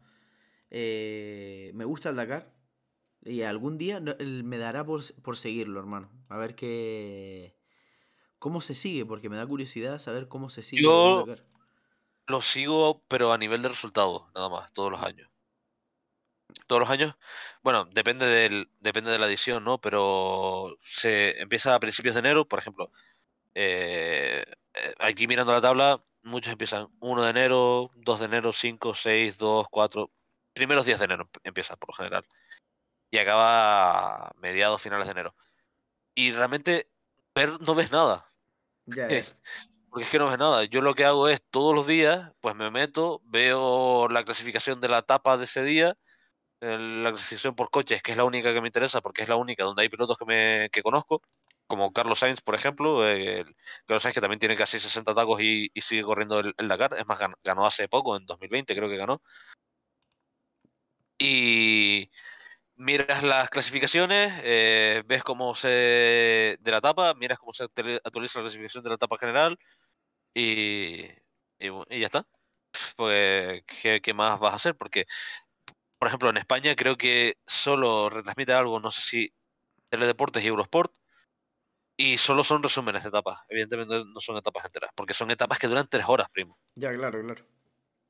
Eh, me gusta el Dakar. Y algún día me dará por seguirlo, hermano. A ver qué ¿Cómo se sigue? Porque me da curiosidad saber cómo se sigue. Yo lo sigo, pero a nivel de resultados, nada más, todos los años. Todos los años, bueno, depende del, depende de la edición, ¿no? Pero se empieza a principios de enero, por ejemplo. Eh, eh, aquí mirando la tabla, muchos empiezan 1 de enero, 2 de enero, 5, 6, 2, 4. Primeros días de enero empiezan por lo general. Y acaba mediados, finales de enero. Y realmente no ves nada. Porque es que no ves nada. Yo lo que hago es todos los días, pues me meto, veo la clasificación de la etapa de ese día, la clasificación por coches, que es la única que me interesa, porque es la única donde hay pilotos que, me, conozco, como Carlos Sainz, por ejemplo. Carlos Sainz, que también tiene casi 60 tacos y, sigue corriendo en la Dakar. Es más, ganó hace poco, en 2020, creo que ganó. Y, miras las clasificaciones, eh, ves cómo se de la etapa, miras cómo se actualiza la clasificación de la etapa general y, y, ya está. Pues, ¿qué, más vas a hacer? Porque, por ejemplo, en España creo que solo retransmite algo, no sé si Teledeportes y Eurosport, y solo son resúmenes de etapas. Evidentemente no son etapas enteras, porque son etapas que duran tres horas, primo. Ya, claro, claro.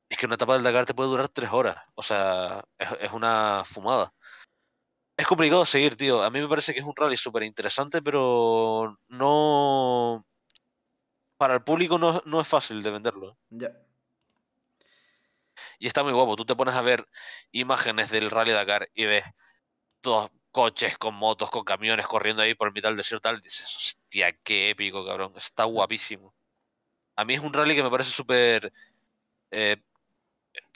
Es que una etapa del Dakar te puede durar tres horas. O sea, es una fumada es complicado seguir, tío. A mí me parece que es un rally súper interesante, pero no. Para el público no, es fácil de venderlo. Ya. Y está muy guapo. Tú te pones a ver imágenes del Rally Dakar y ves todos coches con motos, con camiones corriendo ahí por el mitad del desierto. Y dices, hostia, qué épico, cabrón. Está guapísimo. A mí es un rally que me parece súper eh,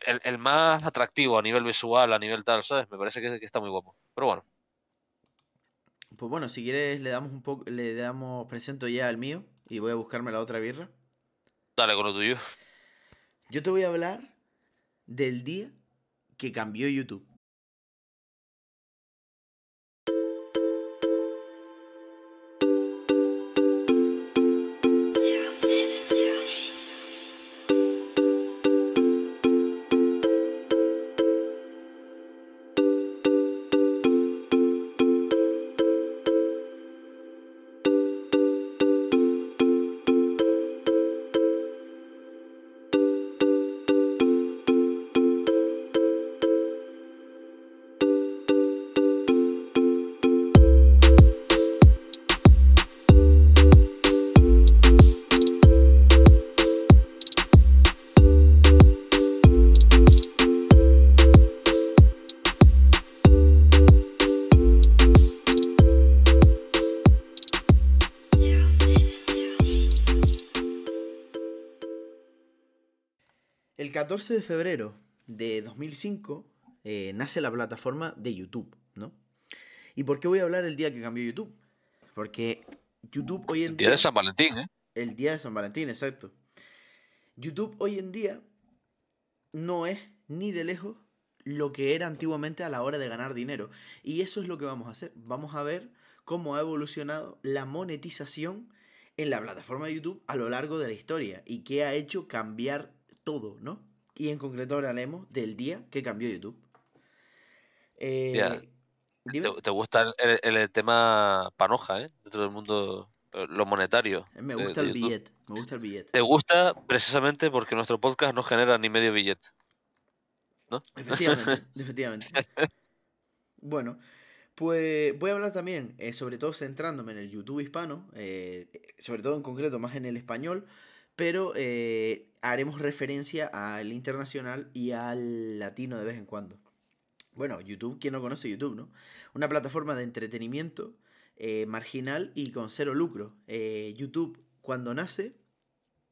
el, más atractivo a nivel visual, a nivel tal, ¿sabes? Me parece que, que está muy guapo. Pero bueno. Pues bueno, si quieres le damos un poco, le damos, presento ya al mío y voy a buscarme la otra birra. Dale con lo tuyo. Yo te voy a hablar del día que cambió YouTube. de febrero de 2005 eh, nace la plataforma de YouTube, ¿no? ¿Y por qué voy a hablar el día que cambió YouTube? Porque YouTube hoy en día... El día de San Valentín, ¿eh? El día de San Valentín, exacto. YouTube hoy en día no es ni de lejos lo que era antiguamente a la hora de ganar dinero. Y eso es lo que vamos a hacer. Vamos a ver cómo ha evolucionado la monetización en la plataforma de YouTube a lo largo de la historia y qué ha hecho cambiar todo, ¿no? y en concreto hablaremos del día que cambió YouTube. Eh, ¿Te, gusta el, tema panoja, ¿eh? Dentro del mundo, eh, lo monetario. Eh, me gusta el billete, me gusta el billete. Te gusta precisamente porque nuestro podcast no genera ni medio billete. ¿No? Efectivamente, efectivamente. Bueno, pues voy a hablar también, sobre todo centrándome en el YouTube hispano, sobre todo en concreto más en el español, pero eh, haremos referencia al internacional y al latino de vez en cuando. Bueno, YouTube, ¿quién no conoce YouTube, no? Una plataforma de entretenimiento eh, marginal y con cero lucro. Eh, YouTube, cuando nace,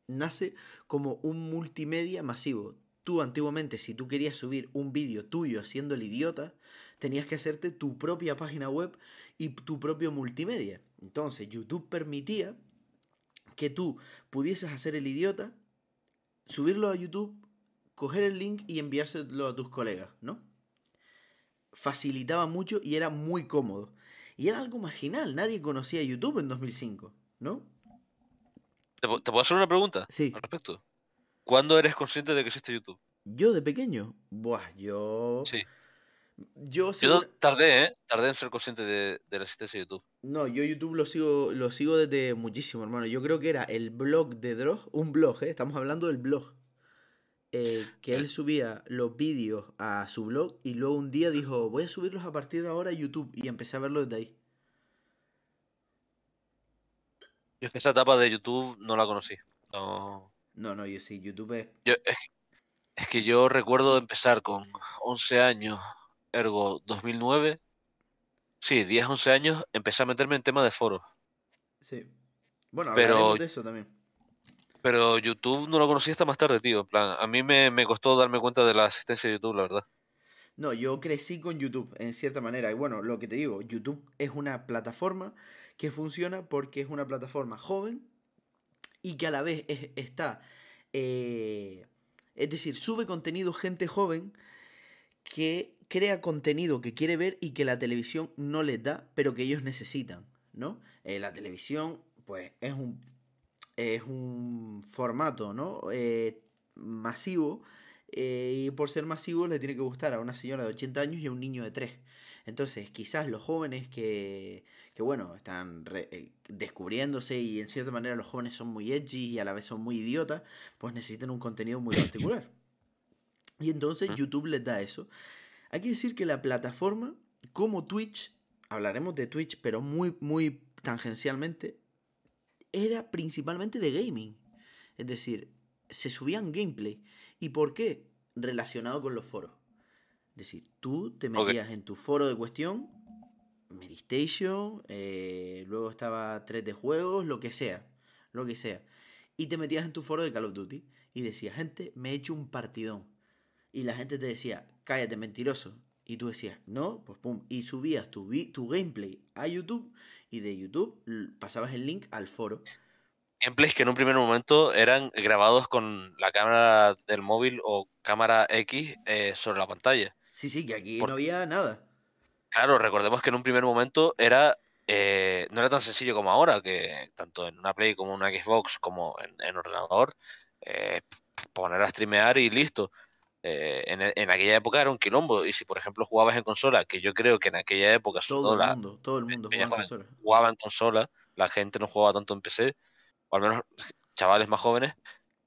nace como un multimedia masivo. Tú antiguamente, si tú querías subir un vídeo tuyo haciendo el idiota, tenías que hacerte tu propia página web y tu propio multimedia. Entonces, YouTube permitía que tú pudieses hacer el idiota, subirlo a YouTube, coger el link y enviárselo a tus colegas, ¿no? Facilitaba mucho y era muy cómodo. Y era algo marginal, nadie conocía YouTube en 2005, ¿no? ¿Te, puedo hacer una pregunta sí. al respecto? ¿Cuándo eres consciente de que existe YouTube? Yo de pequeño, buah, yo... Sí. Yo, tardé, ¿eh? Tardé en ser consciente de, la existencia de YouTube. No, yo YouTube lo sigo, lo sigo desde muchísimo, hermano. Yo creo que era el blog de Dross, un blog, ¿eh? Estamos hablando del blog. Eh, que eh. él subía los vídeos a su blog y luego un día dijo, voy a subirlos a partir de ahora a YouTube y empecé a verlo desde ahí. Yo es que esa etapa de YouTube no la conocí. No, no, yo sí, YouTube es... es, es que yo recuerdo empezar con 11 años ergo 2009, sí, 10, 11 años, empecé a meterme en tema de foros. Sí. Bueno, pero de eso también. Pero YouTube no lo conocí hasta más tarde, tío. En plan, a mí me, costó darme cuenta de la asistencia de YouTube, la verdad. No, yo crecí con YouTube, en cierta manera. Y bueno, lo que te digo, YouTube es una plataforma que funciona porque es una plataforma joven y que a la vez está... Eh, es decir, sube contenido gente joven que crea contenido que quiere ver y que la televisión no les da, pero que ellos necesitan, ¿no? Eh, la televisión, pues, es un, es un formato, ¿no? Eh, masivo. Eh, y por ser masivo le tiene que gustar a una señora de 80 años y a un niño de 3. Entonces, quizás los jóvenes que, que bueno, están descubriéndose y en cierta manera los jóvenes son muy edgy y a la vez son muy idiotas, pues necesitan un contenido muy particular. Y entonces YouTube les da eso. Hay que decir que la plataforma, como Twitch, hablaremos de Twitch, pero muy, muy tangencialmente, era principalmente de gaming. Es decir, se subían gameplay. ¿Y por qué? Relacionado con los foros. Es decir, tú te metías en tu foro de cuestión, Meditation. Eh, luego estaba 3 de juegos, lo que sea, lo que sea. Y te metías en tu foro de Call of Duty y decías, gente, me he hecho un partidón. Y la gente te decía, cállate mentiroso. Y tú decías, no, pues pum, y subías tu, gameplay a YouTube y de YouTube pasabas el link al foro. Gameplays que en un primer momento eran grabados con la cámara del móvil o cámara X eh, sobre la pantalla. Sí, sí, que aquí no había nada. Claro, recordemos que en un primer momento era eh, no era tan sencillo como ahora, que tanto en una Play como en una Xbox como en, ordenador, eh, poner a streamear y listo. Eh, e, en, aquella época era un quilombo. Y si, por ejemplo, jugabas en consola, que yo creo que en aquella época todo el mundo, todo el mundo jugaba, en consola. la gente no jugaba tanto en PC, o al menos chavales más jóvenes.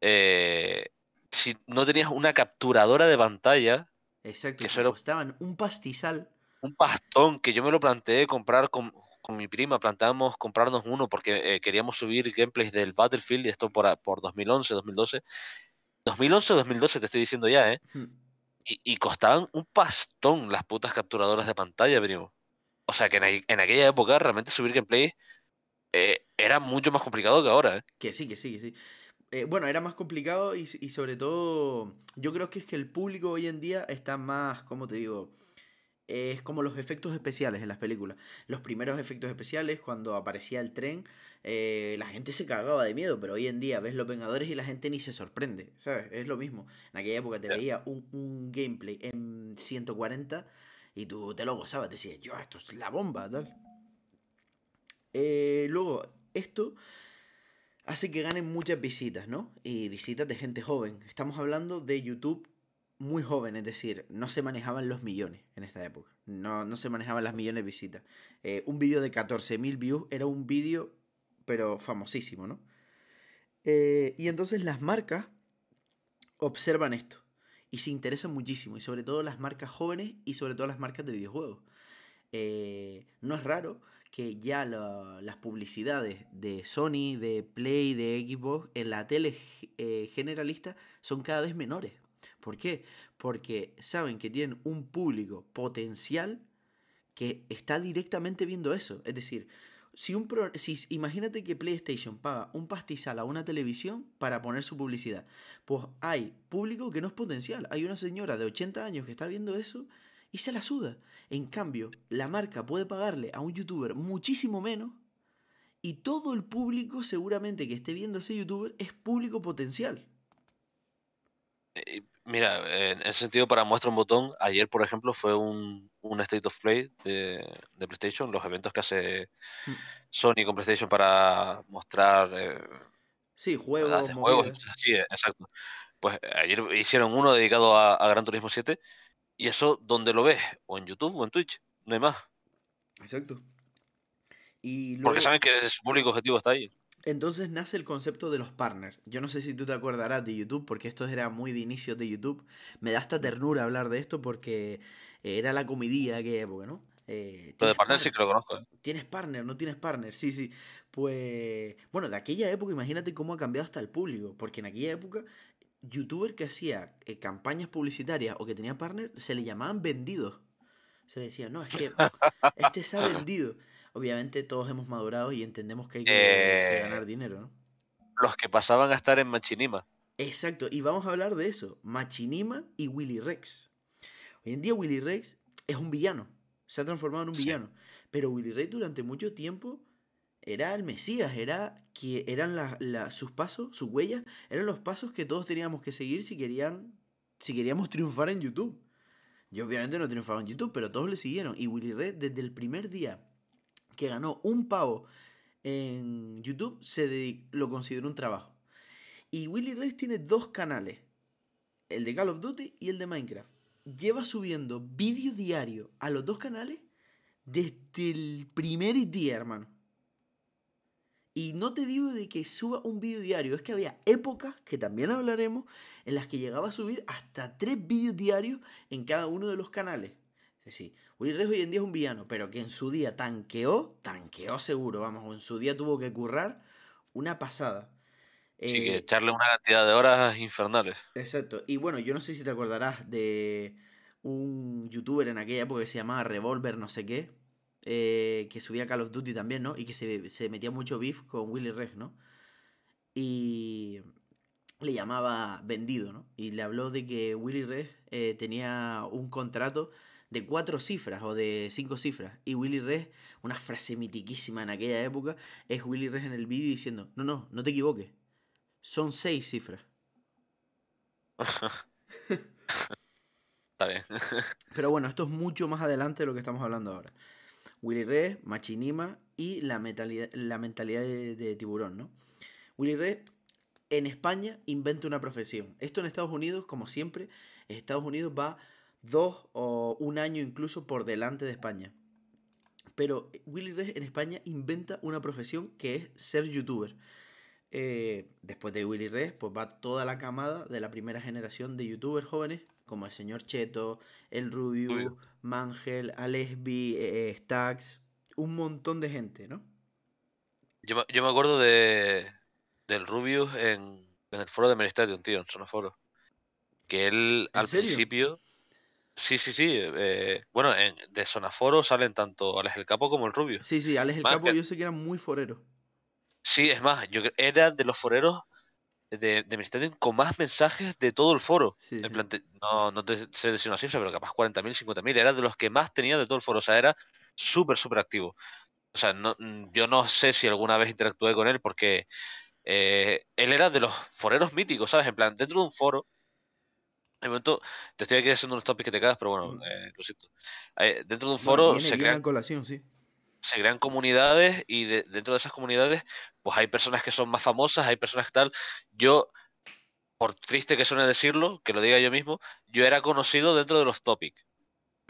Eh, si no tenías una capturadora de pantalla, Exacto, que un pastizal. Un pastón que yo me lo planteé comprar con, mi prima, planteamos comprarnos uno porque eh, queríamos subir gameplays del Battlefield, y esto por, por 2011, 2012, 2011 2012 te estoy diciendo ya, ¿eh? Y, costaban un pastón las putas capturadoras de pantalla, primo. O sea que en, aquella época realmente subir gameplay eh, era mucho más complicado que ahora, ¿eh? Que sí, que sí, que sí. Eh, bueno, era más complicado y, y, sobre todo yo creo que es que el público hoy en día está más, ¿cómo te digo? es como los efectos especiales en las películas. Los primeros efectos especiales, cuando aparecía el tren, eh, la gente se cagaba de miedo, pero hoy en día ves Los Vengadores y la gente ni se sorprende, ¿sabes? Es lo mismo. En aquella época te veía un, gameplay en 140 y tú te lo gozabas, te decías, yo, esto es la bomba, tal. Eh, luego, esto hace que ganen muchas visitas, ¿no? Y visitas de gente joven. Estamos hablando de YouTube muy joven, es decir, no se manejaban los millones en esta época. No, no se manejaban las millones de visitas. Eh, un vídeo de 14.000 views era un vídeo, pero famosísimo, ¿no? Eh, y entonces las marcas observan esto y se interesan muchísimo, y sobre todo las marcas jóvenes y sobre todo las marcas de videojuegos. Eh, no es raro que ya las publicidades de Sony, de Play, de Xbox en la tele generalista son cada vez menores ¿Por qué? Porque saben que tienen un público potencial que está directamente viendo eso. Es decir, si un imagínate que PlayStation paga un pastizal a una televisión para poner su publicidad. Pues hay público que no es potencial. Hay una señora de 80 años que está viendo eso y se la suda. En cambio, la marca puede pagarle a un youtuber muchísimo menos y todo el público seguramente que esté viendo ese youtuber es público potencial. Eh, mira, eh, en ese sentido, para muestra un botón, ayer, por ejemplo, fue un, un State of Play de, PlayStation, los eventos que hace mm. Sony con PlayStation para mostrar. Eh, sí, juegos. Pues ayer hicieron uno dedicado a, Gran Turismo 7, y eso, donde lo ves? O en YouTube o en Twitch, no hay más. Exacto. Porque saben que su público objetivo está ahí. Entonces nace el concepto de los partners. Yo no sé si tú te acordarás de YouTube, porque esto era muy de inicios de YouTube. Me da hasta mm. ternura hablar de esto porque eh, era la comidilla que época, ¿no? Eh, de partner, sí que lo conozco. Eh. ¿Tienes partner? ¿No tienes partner? Sí, sí. Pues, bueno, de aquella época imagínate cómo ha cambiado hasta el público, porque en aquella época youtuber que hacía eh, campañas publicitarias o que tenía partner se le llamaban vendidos. Se decía, no, es que este se ha vendido obviamente todos hemos madurado y entendemos que hay que, eh, ganar dinero, ¿no? Los que pasaban a estar en Machinima. Exacto, y vamos a hablar de eso, Machinima y Willy Rex. Hoy en día Willy Rex es un villano, se ha transformado en un villano, pero Willy Rex durante mucho tiempo era el Mesías, era que eran sus pasos, sus huellas, eran los pasos que todos teníamos que seguir si querían, si queríamos triunfar en YouTube. Yo obviamente no triunfaba en YouTube, pero todos le siguieron. Y Willy Rex desde el primer día que ganó un pavo en YouTube se lo consideró un trabajo. Y Willy Reyes tiene dos canales, el de Call of Duty y el de Minecraft. Lleva subiendo vídeos diarios a los dos canales desde el primer día, hermano. Y no te digo de que suba un vídeo diario, es que había épocas, que también hablaremos, en las que llegaba a subir hasta tres vídeos diarios en cada uno de los canales sí Willy hoy en día es un villano, pero que en su día tanqueó, tanqueó seguro, vamos, en su día tuvo que currar una pasada. Sí, que eh, echarle una cantidad de horas infernales. Exacto. Y bueno, yo no sé si te acordarás de un youtuber en aquella época que se llamaba Revolver, no sé qué, eh, que subía Call of Duty también, ¿no? Y que se, metía mucho beef con Willy Rex, ¿no? Y le llamaba vendido, ¿no? Y le habló de que Willy Rex eh, tenía un contrato de cuatro cifras o de cinco cifras. Y Willy Res, una frase mitiquísima en aquella época, es Willy Res en el vídeo diciendo, no, no, no te equivoques, son seis cifras. Está bien. Pero bueno, esto es mucho más adelante de lo que estamos hablando ahora. Willy Rez, Machinima y la mentalidad, la mentalidad de, tiburón, ¿no? Willy Rez, en España inventa una profesión. Esto en Estados Unidos, como siempre, Estados Unidos va dos o un año incluso por delante de España. Pero eh, Willy Rex en España inventa una profesión que es ser youtuber. Eh, después de Willy Rex, pues va toda la camada de la primera generación de youtubers jóvenes, como el señor Cheto, el Rubius, Mangel, Alesbi, eh, Stax, un montón de gente, ¿no? Yo me, acuerdo de del Rubius en, en el foro de un tío, en Sonoforo. Que él al principio Sí, sí, sí. Eh, bueno, de Zona Foro salen tanto Alex el Capo como el Rubio. Sí, sí, Alex el Capo yo sé que era muy forero. Sí, es más, yo era de los foreros de, de con más mensajes de todo el foro. en no, no sé decir una cifra, pero capaz 40.000, 50.000. Era de los que más tenía de todo el foro. O sea, era súper, súper activo. O sea, no, mm, yo no sé si alguna vez interactué con él porque eh, él era de los foreros míticos, ¿sabes? En plan, dentro de un foro momento, te estoy aquí haciendo unos topics que te cagas, pero bueno, mm. eh, lo siento. dentro de un foro se, crean, sí. se crean comunidades y dentro de esas comunidades, pues hay personas que son más famosas, hay personas que tal. Yo, por triste que suene decirlo, que lo diga yo mismo, yo era conocido dentro de los topics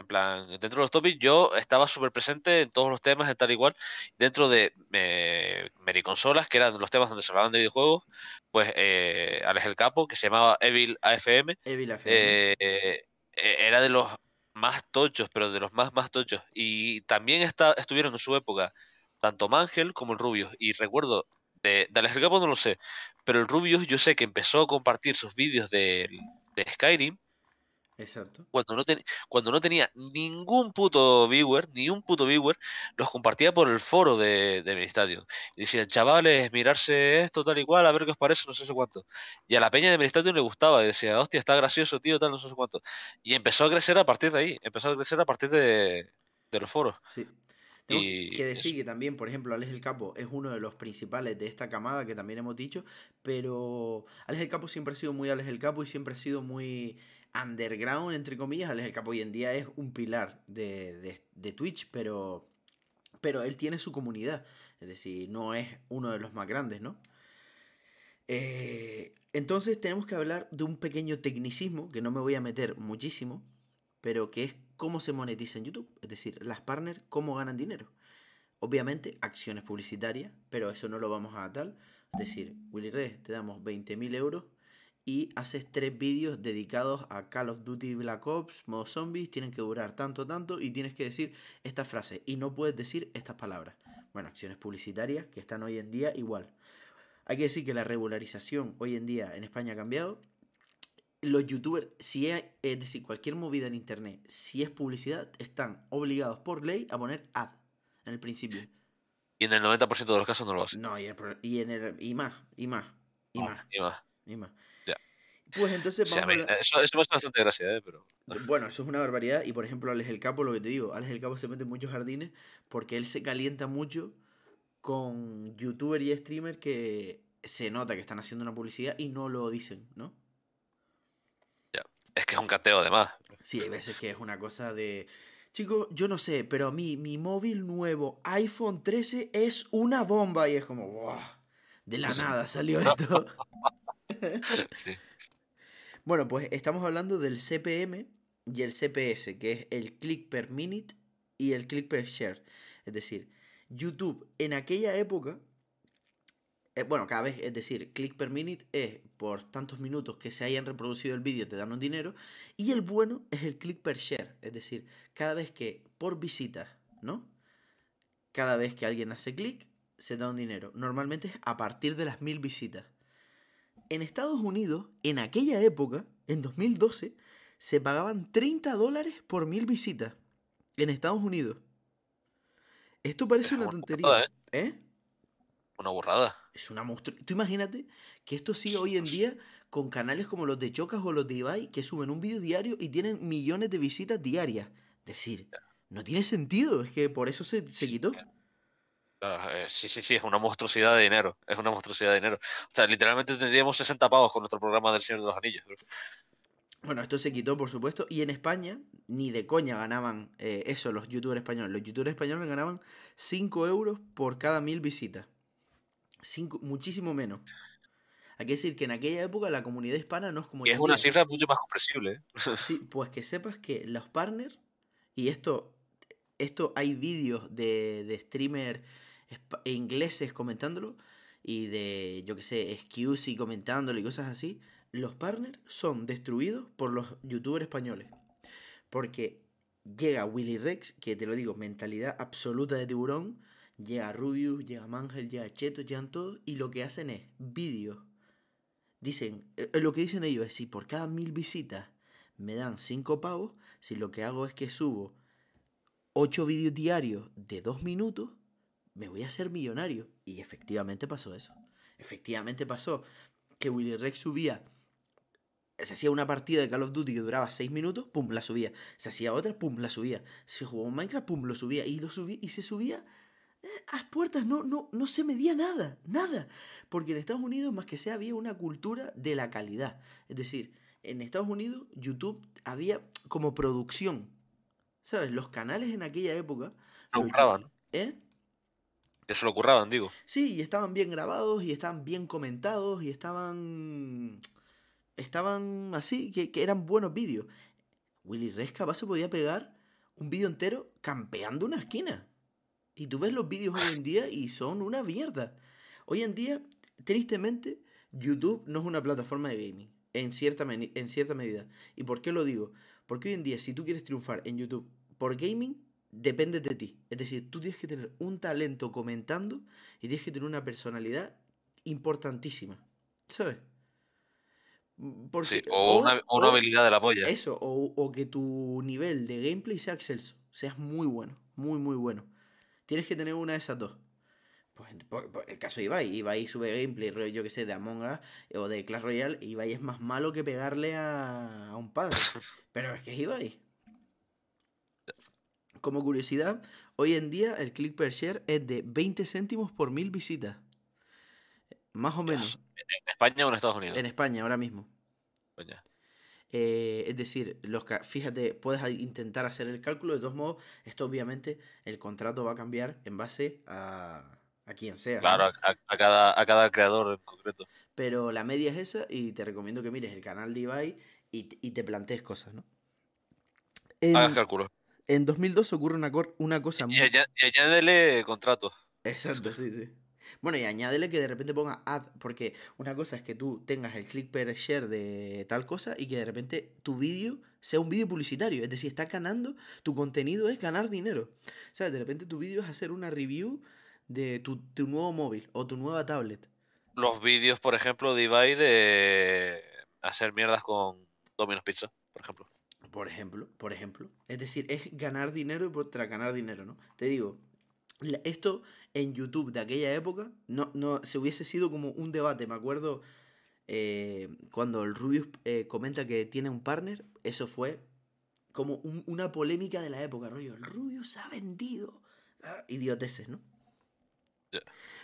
plan, dentro de los topics yo estaba súper presente en todos los temas, en tal igual, dentro de eh, Consolas, que eran los temas donde se hablaban de videojuegos, pues eh, Alex el Capo, que se llamaba Evil AFM, eh, eh, e-, era de los más tochos, pero de los más, más tochos. Y también estuvieron en su época tanto Mangel como el Rubio. Y recuerdo, de, de Alex el Capo no lo sé, pero el Rubius yo sé que empezó a compartir sus vídeos de Skyrim Exacto. Cuando no, cuando no tenía ningún puto viewer, ni un puto viewer, los compartía por el foro de, de mi estadio. Y decían, chavales, mirarse esto, tal y cual, a ver qué os parece, no sé cuánto. Y a la peña de mi estadio le gustaba, y decía, hostia, está gracioso, tío, tal, no sé cuánto. Y empezó a crecer a partir de ahí, empezó a crecer a partir de, los foros. Sí. y que decir que también, por ejemplo, Alex el Capo es uno de los principales de esta camada que también hemos dicho, pero Alex el Capo siempre ha sido muy Alex el Capo y siempre ha sido muy underground, entre comillas. El Capo hoy en día es un pilar de, de, Twitch, pero, pero él tiene su comunidad. Es decir, no es uno de los más grandes, ¿no? Eh, entonces tenemos que hablar de un pequeño tecnicismo, que no me voy a meter muchísimo, pero que es cómo se monetiza en YouTube. Es decir, las partners, cómo ganan dinero. Obviamente, acciones publicitarias, pero eso no lo vamos a tal. Es decir, Willy Red, te damos 20.000 euros y haces tres vídeos dedicados a Call of Duty Black Ops, modo zombies, tienen que durar tanto, tanto y tienes que decir esta frase y no puedes decir estas palabras. Bueno, acciones publicitarias que están hoy en día igual. Hay que decir que la regularización hoy en día en España ha cambiado. Los youtubers, si es decir, cualquier movida en internet, si es publicidad, están obligados por ley a poner ad en el principio. Y en el 90% de los casos no lo hacen. No, y, en el, y más, y más, y ah, más. Y más. Pues entonces vamos Eso, es bastante gracia, ¿eh? Pero... Bueno, eso es una barbaridad. Y por ejemplo, Alex el Capo, lo que te digo, Alex el Capo se mete en muchos jardines porque él se calienta mucho con youtuber y streamer que se nota que están haciendo una publicidad y no lo dicen, ¿no? Ya. Es que es un cateo además. Sí, hay veces que es una cosa de... Chicos, yo no sé, pero a mí mi móvil nuevo iPhone 13 es una bomba y es como, wow, de la nada salió esto. sí. Bueno, pues estamos hablando del CPM y el CPS, que es el click per minute y el click per share. Es decir, YouTube en aquella época, eh, bueno, cada vez, es decir, click per minute es por tantos minutos que se hayan reproducido el vídeo te dan un dinero, y el bueno es el click per share, es decir, cada vez que por visita, ¿no? Cada vez que alguien hace clic, se da un dinero. Normalmente es a partir de las mil visitas en Estados Unidos, en aquella época, en 2012, se pagaban 30 dólares por mil visitas. En Estados Unidos. Esto parece una, tontería. ¿eh? ¿eh? Una borrada. Es una monstruo. Tú imagínate que esto sigue hoy en día con canales como los de Chocas o los de Ibai que suben un vídeo diario y tienen millones de visitas diarias. Es decir, no tiene sentido, es que por eso se, se quitó. Eh, sí, sí, sí, es una monstruosidad de dinero. Es una monstruosidad de dinero. O sea, literalmente tendríamos 60 pavos con nuestro programa del Señor de los Anillos. Bueno, esto se quitó, por supuesto. Y en España, ni de coña ganaban eh, eso los youtubers españoles. Los youtubers españoles ganaban 5 euros por cada mil visitas. Cinco, muchísimo menos. Hay que decir que en aquella época la comunidad hispana no es como. Que es una cifra mucho más comprensible. ¿eh? sí, pues que sepas que los partners, y esto, esto hay vídeos de, de streamer e ingleses comentándolo y de, yo que sé, excuse y comentándolo y cosas así, los partners son destruidos por los youtubers españoles. Porque llega Willy Rex, que te lo digo, mentalidad absoluta de tiburón, llega Rubius, llega Mangel, llega Cheto, llegan todos, y lo que hacen es vídeos. Dicen, eh, eh, lo que dicen ellos es si por cada mil visitas me dan cinco pavos, si lo que hago es que subo ocho vídeos diarios de dos minutos, me voy a hacer millonario. Y efectivamente pasó eso. Efectivamente pasó que Willy Rex subía, se hacía una partida de Call of Duty que duraba 6 minutos, pum, la subía. Se hacía otra, pum, la subía. Se jugaba un Minecraft, pum, lo subía. Y lo subía y se subía eh, a las puertas, no, no, no se medía nada, nada. Porque en Estados Unidos, más que sea, había una cultura de la calidad. Es decir, en Estados Unidos, YouTube había como producción. ¿Sabes? Los canales en aquella época. ¿eh? Eso lo curraban, digo. Sí, y estaban bien grabados, y estaban bien comentados, y estaban. Estaban así, que, eran buenos vídeos. Willy resca se podía pegar un vídeo entero campeando una esquina. Y tú ves los vídeos hoy en día y son una mierda. Hoy en día, tristemente, YouTube no es una plataforma de gaming, en en cierta medida. ¿Y por qué lo digo? Porque hoy en día, si tú quieres triunfar en YouTube por gaming, depende de ti. Es decir, tú tienes que tener un talento comentando y tienes que tener una personalidad importantísima. ¿Sabes? sí, o, una, habilidad de la polla. Eso, o, que tu nivel de gameplay sea excelso, seas muy bueno, muy, muy bueno. Tienes que tener una de esas dos. Pues, el caso de Ibai, Ibai sube gameplay, yo que sé, de Among Us o de Clash Royale, Ibai es más malo que pegarle a, a un padre. Pero es que es Ibai, como curiosidad, hoy en día el click per share es de 20 céntimos por mil visitas. Más o menos. ¿En España o en Estados Unidos? En España, ahora mismo. España. Pues eh, es decir, los fíjate, puedes intentar hacer el cálculo. De todos modos, esto obviamente el contrato va a cambiar en base a, a quien sea. Claro, a, cada, creador en concreto. Pero la media es esa y te recomiendo que mires el canal de y, te plantees cosas, ¿no? Hagas cálculos. En 2002 ocurre una, cosa muy... Y, añádele contrato. Exacto, sí, sí. Bueno, y añádele que de repente ponga ad, porque una cosa es que tú tengas el click per share de tal cosa y que de repente tu vídeo sea un vídeo publicitario. Es decir, estás ganando, tu contenido es ganar dinero. O sea, de repente tu vídeo es hacer una review de tu, nuevo móvil o tu nueva tablet. Los vídeos, por ejemplo, de Ibai de hacer mierdas con Domino's Pizza, por ejemplo por ejemplo, por ejemplo. Es decir, es ganar dinero y tras ganar dinero, ¿no? Te digo, esto en YouTube de aquella época no, no se hubiese sido como un debate. Me acuerdo eh, cuando el Rubius eh, comenta que tiene un partner, eso fue como una polémica de la época, rollo. El Rubius ha vendido. Ah, idioteces, ¿no?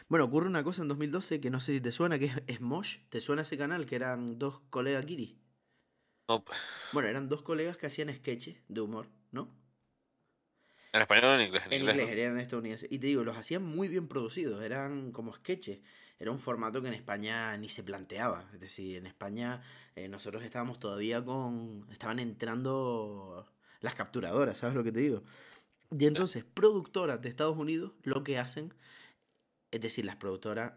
Bueno, ocurre una cosa en 2012 que no sé si te suena, que es, Smosh. ¿Te suena ese canal que eran dos colegas Kiri? Pues. Bueno, eran dos colegas que hacían sketches de humor, ¿no? ¿En español o en inglés? En, inglés, Eran en Estados Unidos Y te digo, los hacían muy bien producidos, eran como sketches. Era un formato que en España ni se planteaba. Es decir, en España eh, nosotros estábamos todavía con. Estaban entrando las capturadoras, ¿sabes lo que te digo? Y entonces, productoras de Estados Unidos lo que hacen, es decir, las productoras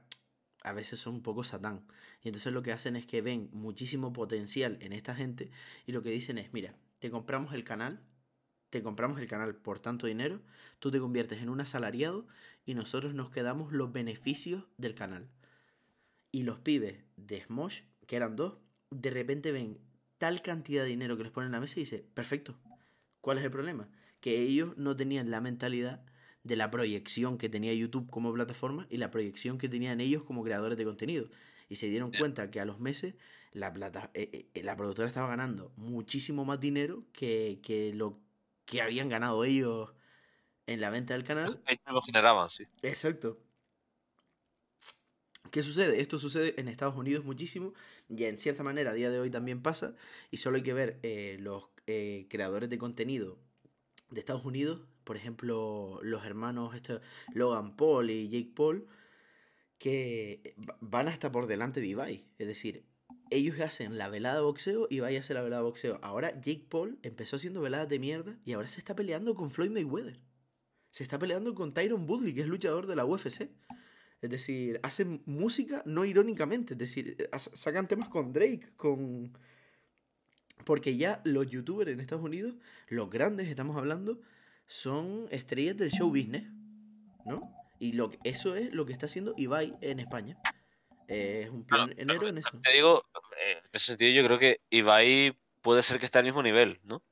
a veces son un poco satán. Y entonces lo que hacen es que ven muchísimo potencial en esta gente y lo que dicen es, mira, te compramos el canal, te compramos el canal por tanto dinero, tú te conviertes en un asalariado y nosotros nos quedamos los beneficios del canal. Y los pibes de Smosh, que eran dos, de repente ven tal cantidad de dinero que les ponen en la mesa y dice, perfecto, ¿cuál es el problema? Que ellos no tenían la mentalidad de la proyección que tenía YouTube como plataforma y la proyección que tenían ellos como creadores de contenido. Y se dieron cuenta que a los meses la, eh, eh, eh, la productora estaba ganando muchísimo más dinero que, lo que habían ganado ellos en la venta del canal. generaban, sí. Exacto. ¿Qué sucede? Esto sucede en Estados Unidos muchísimo y en cierta manera a día de hoy también pasa y solo hay que ver los creadores de contenido de Estados Unidos por ejemplo, los hermanos este, Logan Paul y Jake Paul, que van hasta por delante de Ibai. Es decir, ellos hacen la velada de boxeo y a hace la velada de boxeo. Ahora Jake Paul empezó haciendo veladas de mierda y ahora se está peleando con Floyd Mayweather. Se está peleando con Tyron Woodley, que es luchador de la UFC. Es decir, hacen música no irónicamente. Es decir, eh, sacan temas con Drake, con... Porque ya los youtubers en Estados Unidos, los grandes, estamos hablando, son estrellas del show business, ¿no? Y lo que, eso es lo que está haciendo Ibai en España. Eh, es un pionero en eso. Te digo, eh, en ese sentido yo creo que Ibai puede ser que está al mismo nivel, ¿no?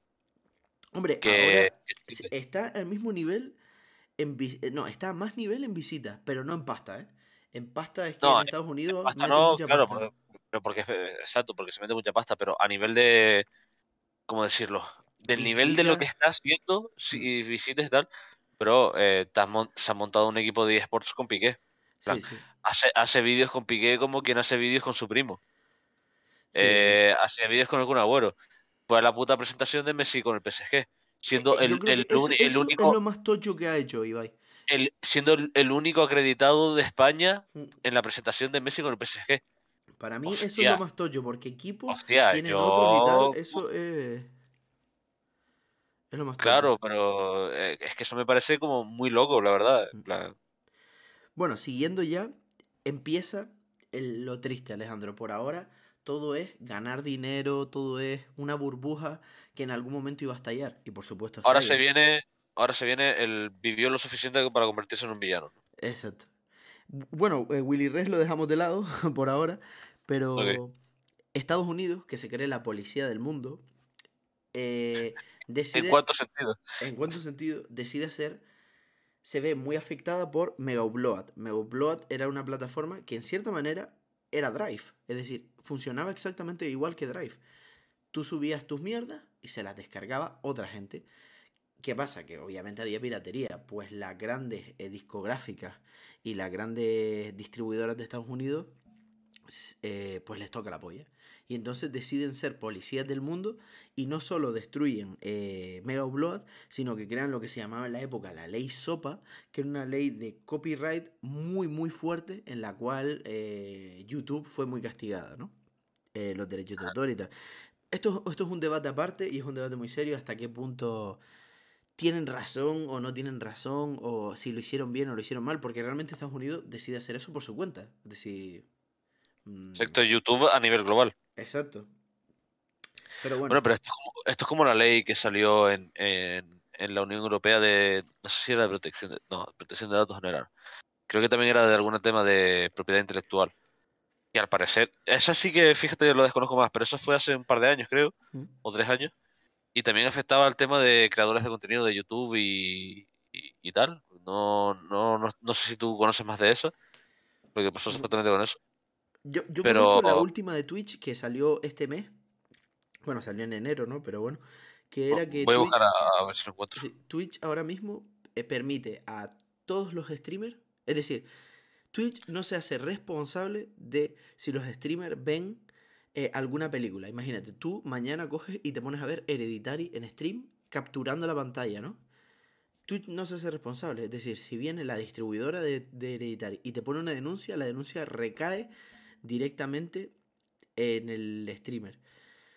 Hombre, que... ahora está al mismo nivel en eh, no, está a más nivel en visitas, pero no en pasta, ¿eh? En pasta es que en Estados Unidos no, claro, pero porque exacto, porque se mete mucha pasta, pero a nivel de ¿cómo decirlo? del nivel de lo que estás haciendo si visites tal, pero eh, se ha montado un equipo de esports con Piqué. Hace, vídeos con Piqué como quien hace vídeos con su primo. Eh, hace vídeos con algún abuelo. Pues la puta presentación de Messi con el PSG. Siendo eh, eh, el, el, eso, único. Es lo más tocho que ha hecho Ibai. siendo el, único acreditado de España mm. en la presentación de Messi con el PSG. Para mí eso es lo más tocho, porque equipo Hostia, tienen Eso es claro, pero eh, es que eso me parece como muy loco, la verdad. Mm. Bueno, siguiendo ya, empieza lo triste, Alejandro. Por ahora, todo es ganar dinero, todo es una burbuja que en algún momento iba a estallar. Y por supuesto. Ahora se viene. Ahora se viene el vivió lo suficiente para convertirse en un villano. Exacto. Bueno, eh, Willy Res lo dejamos de lado por ahora, pero Estados Unidos, que se cree la policía del mundo, eh, ¿En sentido? En decide hacer, se ve muy afectada por Mega Upload. Mega Upload era una plataforma que en cierta manera era Drive, es decir, funcionaba exactamente igual que Drive. Tú subías tus mierdas y se las descargaba otra gente. ¿Qué pasa? Que obviamente había piratería, pues las grandes eh, discográficas y las grandes distribuidoras de Estados Unidos, eh, pues les toca la polla y entonces deciden ser policías del mundo y no solo destruyen eh, Mega Blood, sino que crean lo que se llamaba en la época la ley SOPA, que era una ley de copyright muy muy fuerte en la cual eh, YouTube fue muy castigada, ¿no? Eh, los derechos de ah. autor y tal. Esto, esto es un debate aparte y es un debate muy serio hasta qué punto tienen razón o no tienen razón, o si lo hicieron bien o lo hicieron mal, porque realmente Estados Unidos decide hacer eso por su cuenta. Es decir. Mm, YouTube a nivel global. Exacto. Pero bueno. bueno pero esto es, como, la ley que salió en, la Unión Europea de. No sé si era de protección de, no, protección de datos general. Creo que también era de algún tema de propiedad intelectual. Y al parecer, esa sí que, fíjate, Yo lo desconozco más, pero eso fue hace un par de años, creo, mm. o tres años. Y también afectaba al tema de creadores de contenido de YouTube y, tal. No, no, no, no sé si tú conoces más de eso, lo que pasó exactamente con eso. Yo, yo Pero... la última de Twitch que salió este mes. Bueno, salió en enero, ¿no? Pero bueno. Que era que. Voy a buscar a, ver Twitch ahora mismo eh, permite a todos los streamers. Es decir, Twitch no se hace responsable de si los streamers ven eh, alguna película. Imagínate, tú mañana coges y te pones a ver Hereditary en stream capturando la pantalla, ¿no? Twitch no se hace responsable. Es decir, si viene la distribuidora de Hereditary y te pone una denuncia, la denuncia recae directamente en el streamer.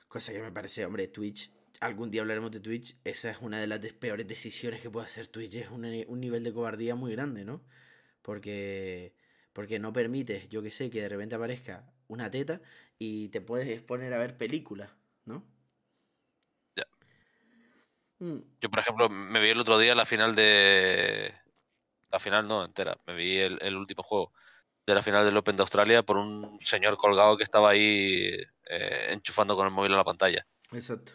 Cosa que me parece, hombre, Twitch. Algún día hablaremos de Twitch. Esa es una de las peores decisiones que puede hacer Twitch. Es un, nivel de cobardía muy grande, ¿no? Porque, porque no permite yo que sé, que de repente aparezca una teta y te puedes exponer a ver películas, ¿no? Mm. Yo, por ejemplo, me vi el otro día la final de. La final no, entera. Me vi el último juego de la final del Open de Australia por un señor colgado que estaba ahí eh, enchufando con el móvil a la pantalla. Exacto.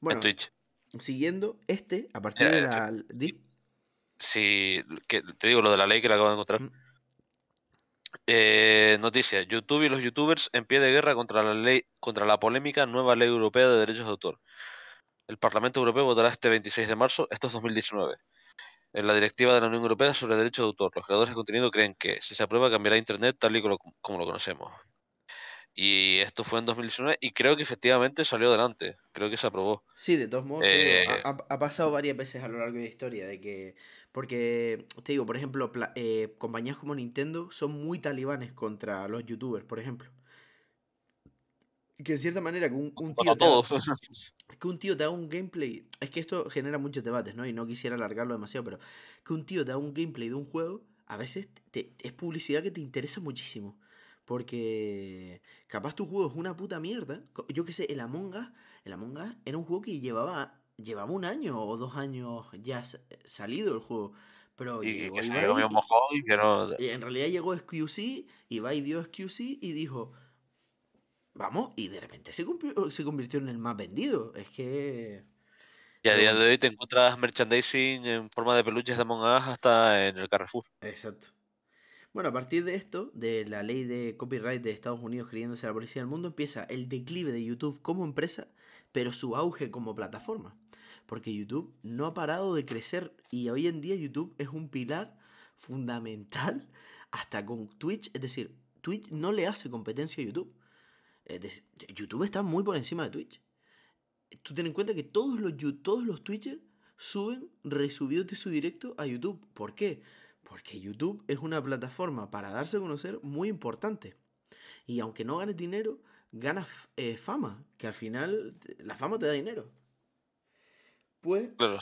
Bueno, en Twitch. siguiendo este, a partir de la... Sí, te digo lo de la ley que la acabo de encontrar. Mm. Eh, noticia, YouTube y los youtubers en pie de guerra contra la ley, contra la polémica nueva ley europea de derechos de autor. El Parlamento Europeo votará este 26 de marzo, esto es 2019, en la Directiva de la Unión Europea sobre Derecho de Autor. Los creadores de contenido creen que, si se aprueba, cambiará Internet tal y como, lo conocemos. Y esto fue en 2019 y creo que efectivamente salió adelante. Creo que se aprobó. Sí, de todos modos, eh, ha, pasado varias veces a lo largo de la historia de que... Porque, te digo, por ejemplo, eh, compañías como Nintendo son muy talibanes contra los youtubers, por ejemplo. Que en cierta manera, un, un tío... todos. que un tío te haga un gameplay. Es que esto genera muchos debates, ¿no? Y no quisiera alargarlo demasiado, pero que un tío te haga un gameplay de un juego, a veces te, es publicidad que te interesa muchísimo. Porque capaz tu juego es una puta mierda. Yo qué sé, el Among Us, el Among Us era un juego que llevaba, llevaba un año o dos años ya salido el juego. Pero y que se y, y, en realidad llegó SQC y va y vio SQC y dijo, Vamos, y de repente se, convirtió en el más vendido. Es que. Y a día de hoy te encuentras merchandising en forma de peluches de Among hasta en el Carrefour. Exacto. Bueno, a partir de esto, de la ley de copyright de Estados Unidos creyéndose la policía del mundo, empieza el declive de YouTube como empresa, pero su auge como plataforma. Porque YouTube no ha parado de crecer y hoy en día YouTube es un pilar fundamental hasta con Twitch. Es decir, Twitch no le hace competencia a YouTube. Eh, YouTube está muy por encima de Twitch. Tú ten en cuenta que todos los, todos los Twitchers suben resubidos de su directo a YouTube. ¿Por qué? Porque YouTube es una plataforma para darse a conocer muy importante. Y aunque no ganes dinero, ganas eh, fama, que al final la fama te da dinero. Pues claro,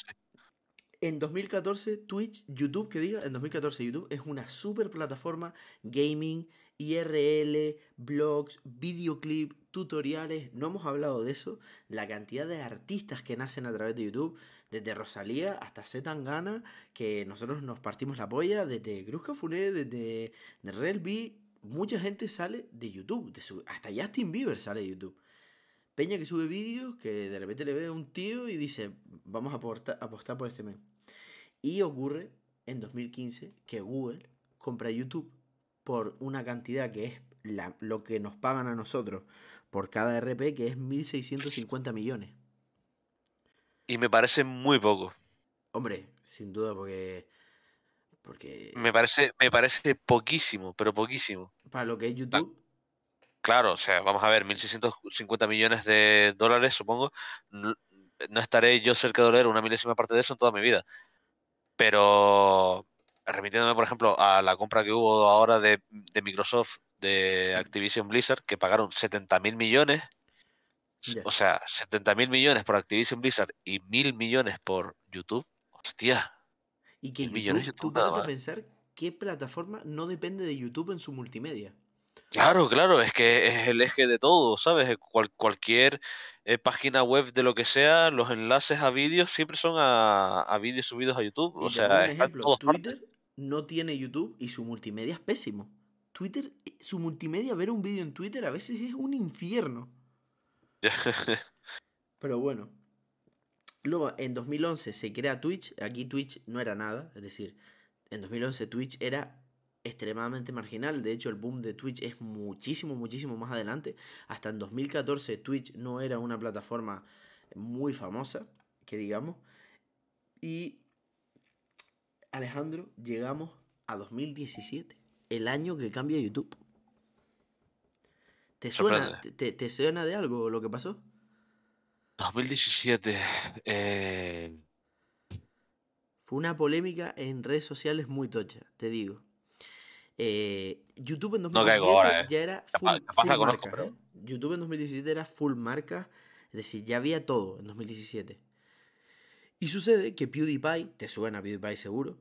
en 2014 Twitch, YouTube, que diga, en 2014 YouTube es una super plataforma gaming, IRL, blogs, videoclip, tutoriales, no hemos hablado de eso, la cantidad de artistas que nacen a través de YouTube, desde Rosalía hasta Zetangana, que nosotros nos partimos la polla, desde Cruz Funé desde Red B, mucha gente sale de YouTube, hasta Justin Bieber sale de YouTube. Peña que sube vídeos, que de repente le ve a un tío y dice, vamos a apostar por este mes. Y ocurre en 2015 que Google compra YouTube por una cantidad que es lo que nos pagan a nosotros por cada RP, que es 1.650 millones. Y me parece muy poco. Hombre, sin duda, porque... porque... Me, parece, me parece poquísimo, pero poquísimo. Para lo que es ah, YouTube. Claro, o sea, vamos a ver, 1.650 millones de dólares, supongo. No, estaré yo cerca de oler una milésima parte de eso en toda mi vida. Pero remitiéndome, por ejemplo, a la compra que hubo ahora de, Microsoft de Activision Blizzard, que pagaron 70.000 millones. O sea, 70.000 millones por Activision Blizzard y mil millones por YouTube. Hostia. Y que YouTube, millones YouTube, tú pensar qué plataforma no depende de YouTube en su multimedia. Claro, claro, es que es el eje de todo, ¿sabes? cualquier eh, página web de lo que sea, los enlaces a vídeos siempre son a, vídeos subidos a YouTube. O sea, todos Twitter, no tiene YouTube y su multimedia es pésimo. Twitter, eh, su multimedia, ver un vídeo en Twitter a veces es un infierno. Pero bueno. Luego, en 2011 se crea Twitch. Aquí Twitch no era nada. Es decir, en 2011 Twitch era extremadamente marginal. De hecho, el boom de Twitch es muchísimo, muchísimo más adelante. Hasta en 2014 Twitch no era una plataforma muy famosa, que digamos. Y Alejandro, llegamos a 2017, el año que cambia YouTube. ¿Te suena, te, suena de algo lo que pasó? 2017. Eh, Fue una polémica en redes sociales muy tocha, te digo. Eh, YouTube en 2017 eh. ya era full, YouTube en 2017 era full marca, es decir, ya había todo en 2017. Y sucede que PewDiePie, te suena a PewDiePie seguro.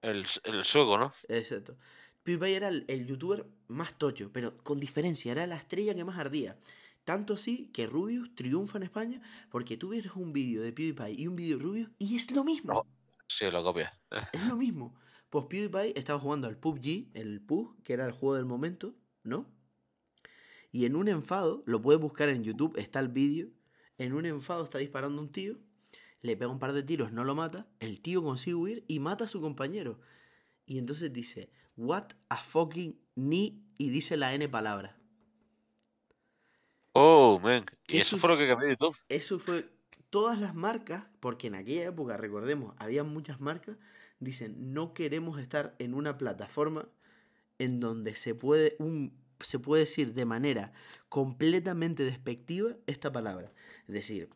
El, el sueco, ¿no? Exacto. PewDiePie era el, youtuber más tocho, pero con diferencia, era la estrella que más ardía. Tanto así que Rubius triunfa en España porque tú ves un vídeo de PewDiePie y un vídeo de Rubius y es lo mismo. Oh, sí, lo copia. es lo mismo. Pues PewDiePie estaba jugando al PUBG, el PUG, que era el juego del momento, ¿no? Y en un enfado, lo puedes buscar en YouTube, está el vídeo, en un enfado está disparando un tío le pega un par de tiros, no lo mata, el tío consigue huir y mata a su compañero. Y entonces dice, what a fucking ni, y dice la N palabra. Oh, man. Y eso, fue lo que cambió YouTube. Eso fue todas las marcas, porque en aquella época, recordemos, había muchas marcas, dicen, no queremos estar en una plataforma en donde se puede, un, se puede decir de manera completamente despectiva esta palabra. Es decir,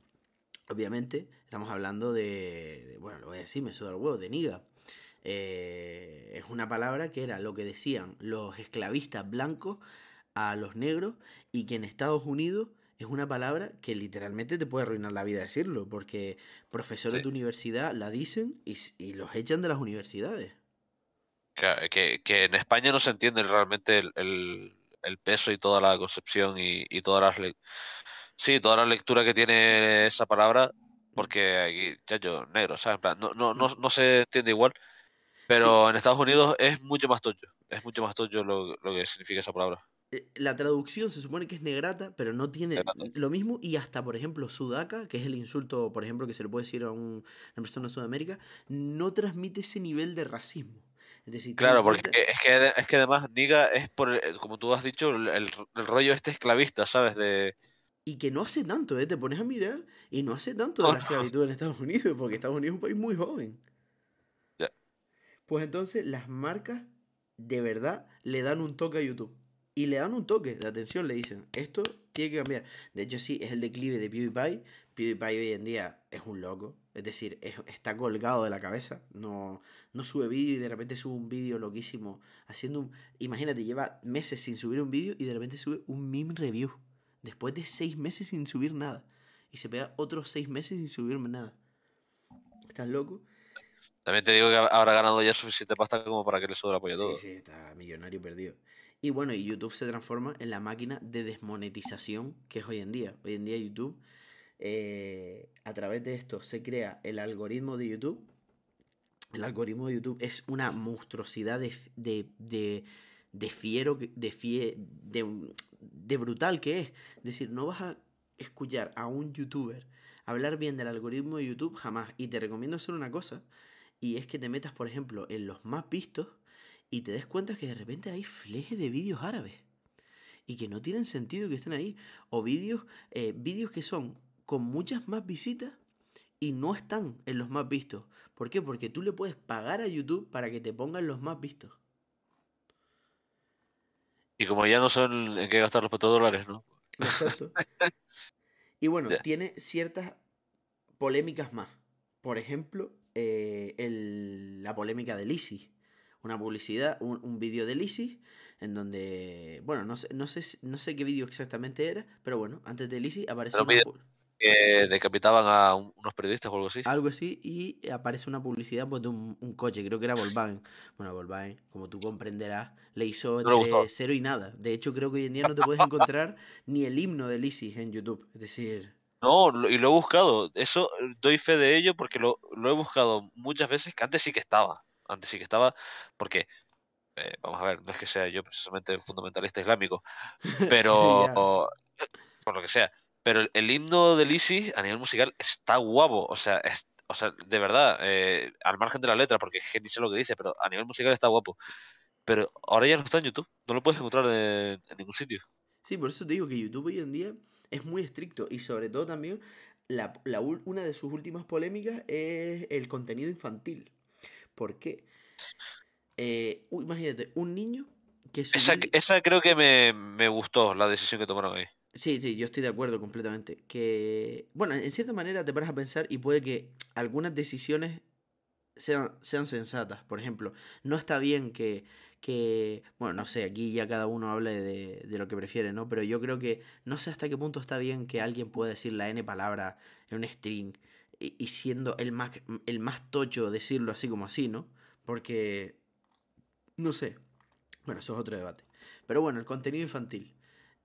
Obviamente, estamos hablando de, bueno, lo voy a decir, me suda el huevo, de niga. Eh, es una palabra que era lo que decían los esclavistas blancos a los negros y que en Estados Unidos es una palabra que literalmente te puede arruinar la vida decirlo, porque profesores de universidad la dicen y, los echan de las universidades. Que, que, en España no se entiende realmente el, peso y toda la concepción y, y todas las Sí, toda la lectura que tiene esa palabra, porque aquí, chacho, negro, ¿sabes? no, no, no, se entiende igual, pero en Estados Unidos es mucho más tocho, es mucho más tocho lo, que significa esa palabra. Eh, la traducción se supone que es negrata, pero no tiene lo mismo. Y hasta, por ejemplo, sudaca, que es el insulto, por ejemplo, que se le puede decir a un, una persona de Sudamérica, no transmite ese nivel de racismo. Es decir, claro, porque es que, además, niga es por, como tú has dicho, el, el rollo este esclavista, ¿sabes? De, y que no hace tanto, ¿eh? te pones a mirar y no hace tanto de oh, la esclavitud en Estados Unidos, porque Estados Unidos es un país muy joven. Pues entonces las marcas de verdad le dan un toque a YouTube. Y le dan un toque de atención, le dicen, esto tiene que cambiar. De hecho, sí, es el declive de PewDiePie. PewDiePie hoy en día es un loco. Es decir, está colgado de la cabeza. No, no sube vídeo y de repente sube un vídeo loquísimo. Haciendo un, Imagínate, lleva meses sin subir un vídeo y de repente sube un meme review. Después de seis meses sin subir nada. Y se pega otros seis meses sin subirme nada. ¿Estás loco? También te digo que habrá ganado ya suficiente pasta como para que le suba apoyo a todo. Sí, sí, está millonario perdido. Y bueno, y YouTube se transforma en la máquina de desmonetización que es hoy en día. Hoy en día YouTube, eh, a través de esto se crea el algoritmo de YouTube. El algoritmo de YouTube es una monstruosidad de, fiero, de, fie, de, de brutal que es. es decir, no vas a escuchar a un youtuber hablar bien del algoritmo de YouTube jamás. Y te recomiendo hacer una cosa, y es que te metas, por ejemplo, en los más vistos y te des cuenta que de repente hay flejes de vídeos árabes y que no tienen sentido que estén ahí. O vídeos eh, vídeos que son con muchas más visitas y no están en los más vistos. ¿Por qué? Porque tú le puedes pagar a YouTube para que te pongan los más vistos. Y como ya no son en qué gastar los petrodólares, ¿no? Exacto. y bueno, tiene ciertas polémicas más. Por ejemplo, eh, la polémica de Lisi, Una publicidad, un, vídeo del en donde, bueno, no sé, no sé, no sé qué vídeo exactamente era, pero bueno, antes de Lisi apareció que decapitaban a unos periodistas o algo así. Algo así, y aparece una publicidad pues, de un, coche, creo que era Volkswagen. Bueno, Volkswagen, como tú comprenderás, le hizo cero y nada. De hecho, creo que hoy en día no te puedes encontrar ni el himno del ISIS en YouTube. Es decir, no, y lo he buscado. Eso doy fe de ello porque lo, he buscado muchas veces que antes sí que estaba. Antes sí que estaba, porque, eh, vamos a ver, no es que sea yo precisamente fundamentalista islámico, pero, por lo que sea, pero el, himno de Lisi a nivel musical está guapo. O sea, o sea de verdad, eh, al margen de la letra, porque ni sé lo que dice, pero a nivel musical está guapo. Pero ahora ya no está en YouTube. No lo puedes encontrar en, ningún sitio. Sí, por eso te digo que YouTube hoy en día es muy estricto. Y sobre todo también, la, una de sus últimas polémicas es el contenido infantil. ¿Por qué? Eh, imagínate, un niño que esa, esa, creo que me, me, gustó la decisión que tomaron ahí. Sí, sí, yo estoy de acuerdo completamente. Que, bueno, en cierta manera te paras a pensar y puede que algunas decisiones sean, sean sensatas. Por ejemplo, no está bien que, bueno, no sé, aquí ya cada uno hable de, lo que prefiere, ¿no? Pero yo creo que no sé hasta qué punto está bien que alguien pueda decir la N palabra en un string y, siendo el el más tocho decirlo así como así, ¿no? Porque, no sé. Bueno, eso es otro debate. Pero bueno, el contenido infantil.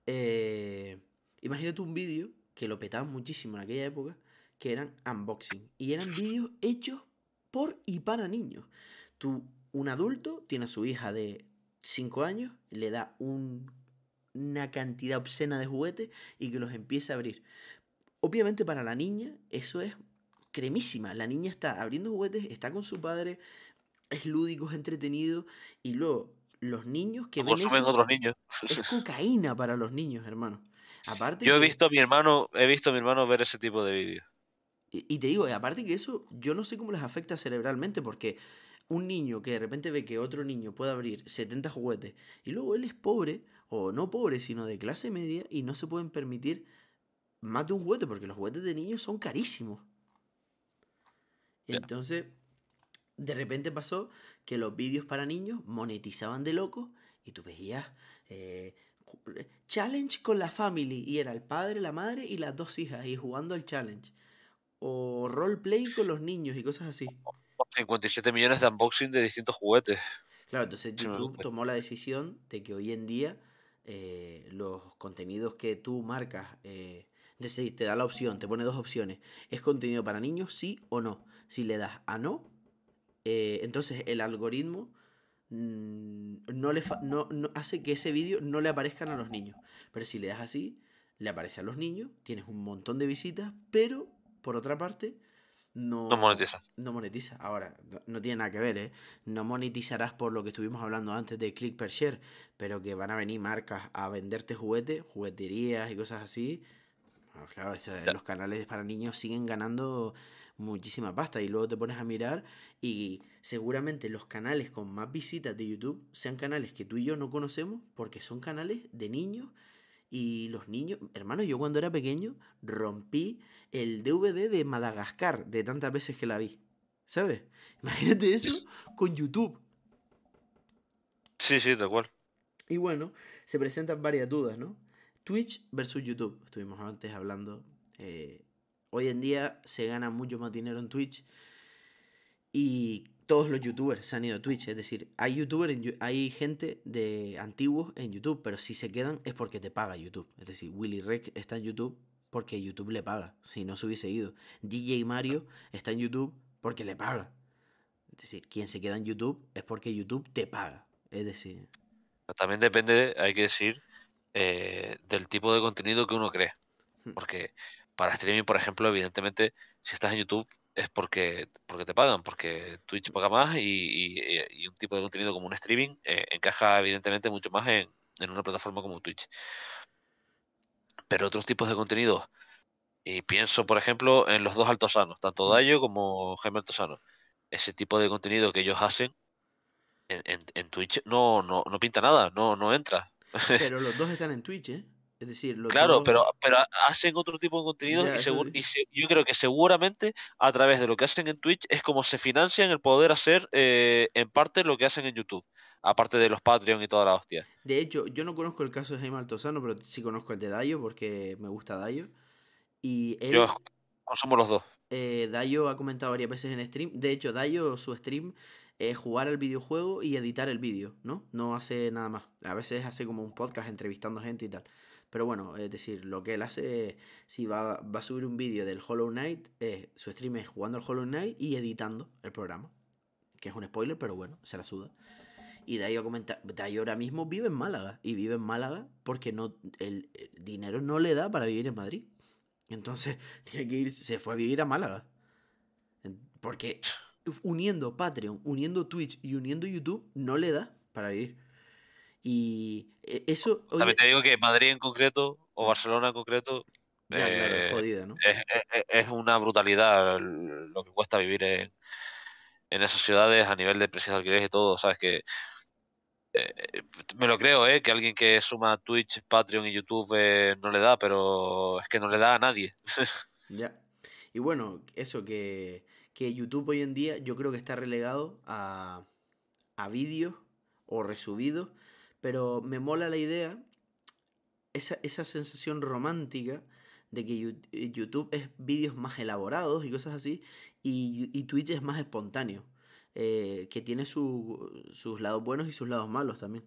Eh, imagínate un vídeo que lo petaban muchísimo en aquella época, que eran unboxing. Y eran vídeos hechos por y para niños. Tú, un adulto, tiene a su hija de 5 años, le da una cantidad obscena de juguetes y que los empieza a abrir. Obviamente para la niña eso es cremísima. La niña está abriendo juguetes, está con su padre, es lúdico, es entretenido y luego los niños que ven consumen otros niños. Es cocaína para los niños, hermano. Aparte yo he visto a mi hermano, he visto a mi hermano ver ese tipo de vídeos. Y, te digo, aparte que eso, yo no sé cómo les afecta cerebralmente, porque un niño que de repente ve que otro niño puede abrir 70 juguetes y luego él es pobre, o no pobre, sino de clase media, y no se pueden permitir más de un juguete, porque los juguetes de niños son carísimos. Entonces, de repente pasó que los vídeos para niños monetizaban de loco y tú veías eh, eh, challenge con la family y era el padre, la madre y las dos hijas y jugando al challenge. O roleplay con los niños y cosas así. 57 millones de unboxing de distintos juguetes. Claro, entonces YouTube tomó la decisión de que hoy en día eh, los contenidos que tú marcas, te da la opción, te pone dos opciones. ¿Es contenido para niños, sí o no? Si le das a no, eh, entonces el algoritmo mm, no, le no hace que ese vídeo no le aparezcan a los niños. Pero si le das así, le aparece a los niños, tienes un montón de visitas, pero por otra parte, no, no, monetiza. Ahora, no, tiene nada que ver, ¿eh? No monetizarás por lo que estuvimos hablando antes de click per share, pero que van a venir marcas a venderte juguetes, jugueterías y cosas así. claro, los canales para niños siguen ganando muchísima pasta y luego te pones a mirar y seguramente los canales con más visitas de YouTube sean canales que tú y yo no conocemos porque son canales de niños y los niños, hermano, yo cuando era pequeño rompí el DVD de Madagascar de tantas veces que la vi, ¿sabes? Imagínate eso con YouTube. Sí, sí, de cual. Y bueno, se presentan varias dudas, ¿no? Twitch versus YouTube. Estuvimos antes hablando eh, Hoy en día se gana mucho más dinero en Twitch y todos los youtubers se han ido a Twitch. Es decir, hay youtubers, hay gente de antiguos en YouTube, pero si se quedan es porque te paga YouTube. Es decir, Willy Rex está en YouTube porque YouTube le paga. Si no se hubiese ido. DJ Mario está en YouTube porque le paga. Es decir, quien se queda en YouTube es porque YouTube te paga. Es decir. También depende, hay que decir, eh, del tipo de contenido que uno crea. Hmm. Porque para streaming, por ejemplo, evidentemente, si estás en YouTube es porque, porque te pagan, porque Twitch paga más y, un tipo de contenido como un streaming eh, encaja evidentemente mucho más en, una plataforma como Twitch. Pero otros tipos de contenido, y pienso por ejemplo en los dos altosanos, tanto Dayo como Jaime Altosano, ese tipo de contenido que ellos hacen en, en, Twitch no, no, no pinta nada, no, no entra. Pero los dos están en Twitch, ¿eh? Es decir, lo claro, pero, pero hacen otro tipo de contenido y, yo creo que seguramente a través de lo que hacen en Twitch es como se financian el poder hacer eh, en parte lo que hacen en YouTube, aparte de los Patreon y toda la hostia. De hecho, yo no conozco el caso de Jaime Altozano, pero sí conozco el de Dayo porque me gusta Dayo. Y él, yo consumo los dos. Eh, Dayo ha comentado varias veces en stream. De hecho, Dayo, su stream es jugar al videojuego y editar el vídeo, ¿no? No hace nada más. A veces hace como un podcast entrevistando gente y tal. Pero bueno, es decir, lo que él hace, si va, a subir un vídeo del Hollow Knight, eh, su stream es jugando al Hollow Knight y editando el programa. Que es un spoiler, pero bueno, se la suda. Y de ahí a comentar, de ahí ahora mismo vive en Málaga. Y vive en Málaga porque no, el, dinero no le da para vivir en Madrid. Entonces tiene que ir, se fue a vivir a Málaga. Porque uniendo Patreon, uniendo Twitch y uniendo YouTube no le da para vivir. Y eh, eso. También te digo que Madrid en concreto, o Barcelona en concreto, eh, es, una brutalidad lo que cuesta vivir en, esas ciudades a nivel de precios de alquileres y todo. Sabes que eh, me lo creo, que alguien que suma Twitch, Patreon y YouTube no le da, pero es que no le da a nadie. ya. Y bueno, eso que, YouTube hoy en día yo creo que está relegado a, a vídeos o resubidos pero me mola la idea, esa, sensación romántica de que eh, YouTube es vídeos más elaborados y cosas así, y, Twitch es más espontáneo, eh, que tiene sus lados buenos y sus lados malos también.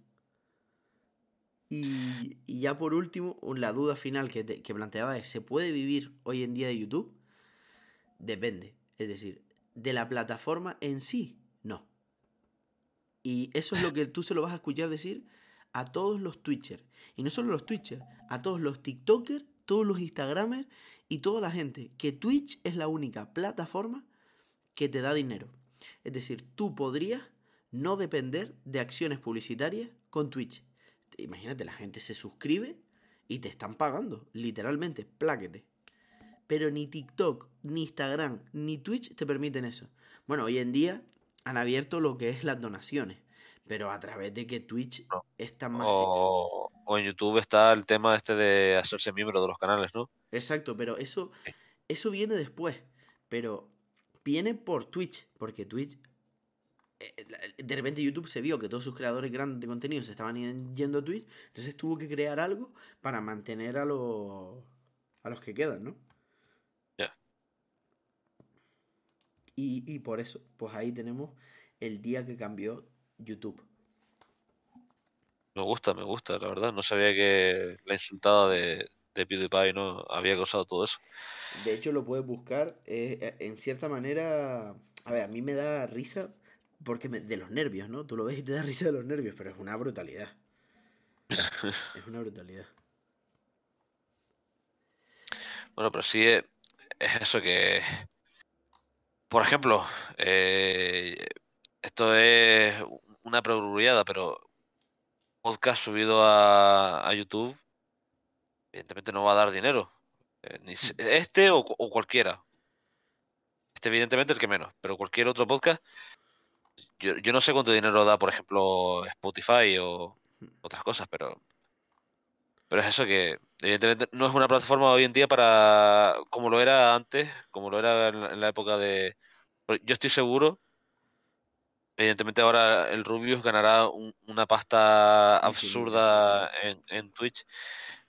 Y, ya por último, la duda final que, que planteaba es, ¿se puede vivir hoy en día de YouTube? Depende, es decir, de la plataforma en sí, no. Y eso es lo que tú se lo vas a escuchar decir a todos los Twitchers. Y no solo los Twitchers, a todos los TikTokers, todos los Instagramers y toda la gente. Que Twitch es la única plataforma que te da dinero. Es decir, tú podrías no depender de acciones publicitarias con Twitch. Imagínate, la gente se suscribe y te están pagando, literalmente, pláquete. Pero ni TikTok, ni Instagram, ni Twitch te permiten eso. Bueno, hoy en día han abierto lo que es las donaciones pero a través de que Twitch está más... O, en YouTube está el tema este de hacerse miembro de los canales, ¿no? Exacto, pero eso, eso viene después. Pero viene por Twitch, porque Twitch. Eh, eh, de repente YouTube se vio que todos sus creadores grandes de contenido se estaban yendo a Twitch, entonces tuvo que crear algo para mantener a los, a los que quedan, ¿no? Ya. Y, y por eso, pues ahí tenemos el día que cambió YouTube. Me gusta, me gusta, la verdad. No sabía que la insultada de, PewDiePie no había causado todo eso. De hecho, lo puedes buscar. Eh, eh, en cierta manera, a ver, a mí me da risa porque de los nervios, ¿no? Tú lo ves y te da risa de los nervios, pero es una brutalidad. es una brutalidad. Bueno, pero sí eh, es, eso que. Por ejemplo, esto es una prioridad, pero podcast subido a, YouTube, evidentemente no va a dar dinero. Eh, ni mm. este o, cualquiera. Este, evidentemente, el que menos, pero cualquier otro podcast. Yo, no sé cuánto dinero da, por ejemplo, Spotify o mm. otras cosas, pero. Pero es eso que, evidentemente, no es una plataforma hoy en día para. como lo era antes, como lo era en la época de. Yo estoy seguro Evidentemente ahora el Rubius ganará una pasta absurda en, Twitch,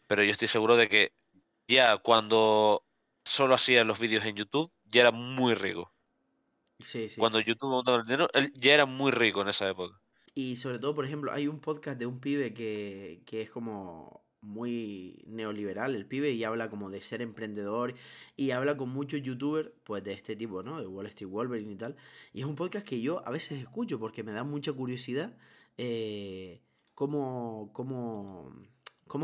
pero yo estoy seguro de que ya cuando solo hacía los vídeos en YouTube, ya era muy rico. Sí, sí. Cuando YouTube montaba el dinero, él ya era muy rico en esa época. Y sobre todo, por ejemplo, hay un podcast de un pibe que, que es como muy neoliberal el pibe y habla como de ser emprendedor y habla con muchos youtubers pues de este tipo, ¿no? De Wall Street Wolverine y tal. Y es un podcast que yo a veces escucho porque me da mucha curiosidad eh, cómo, cómo,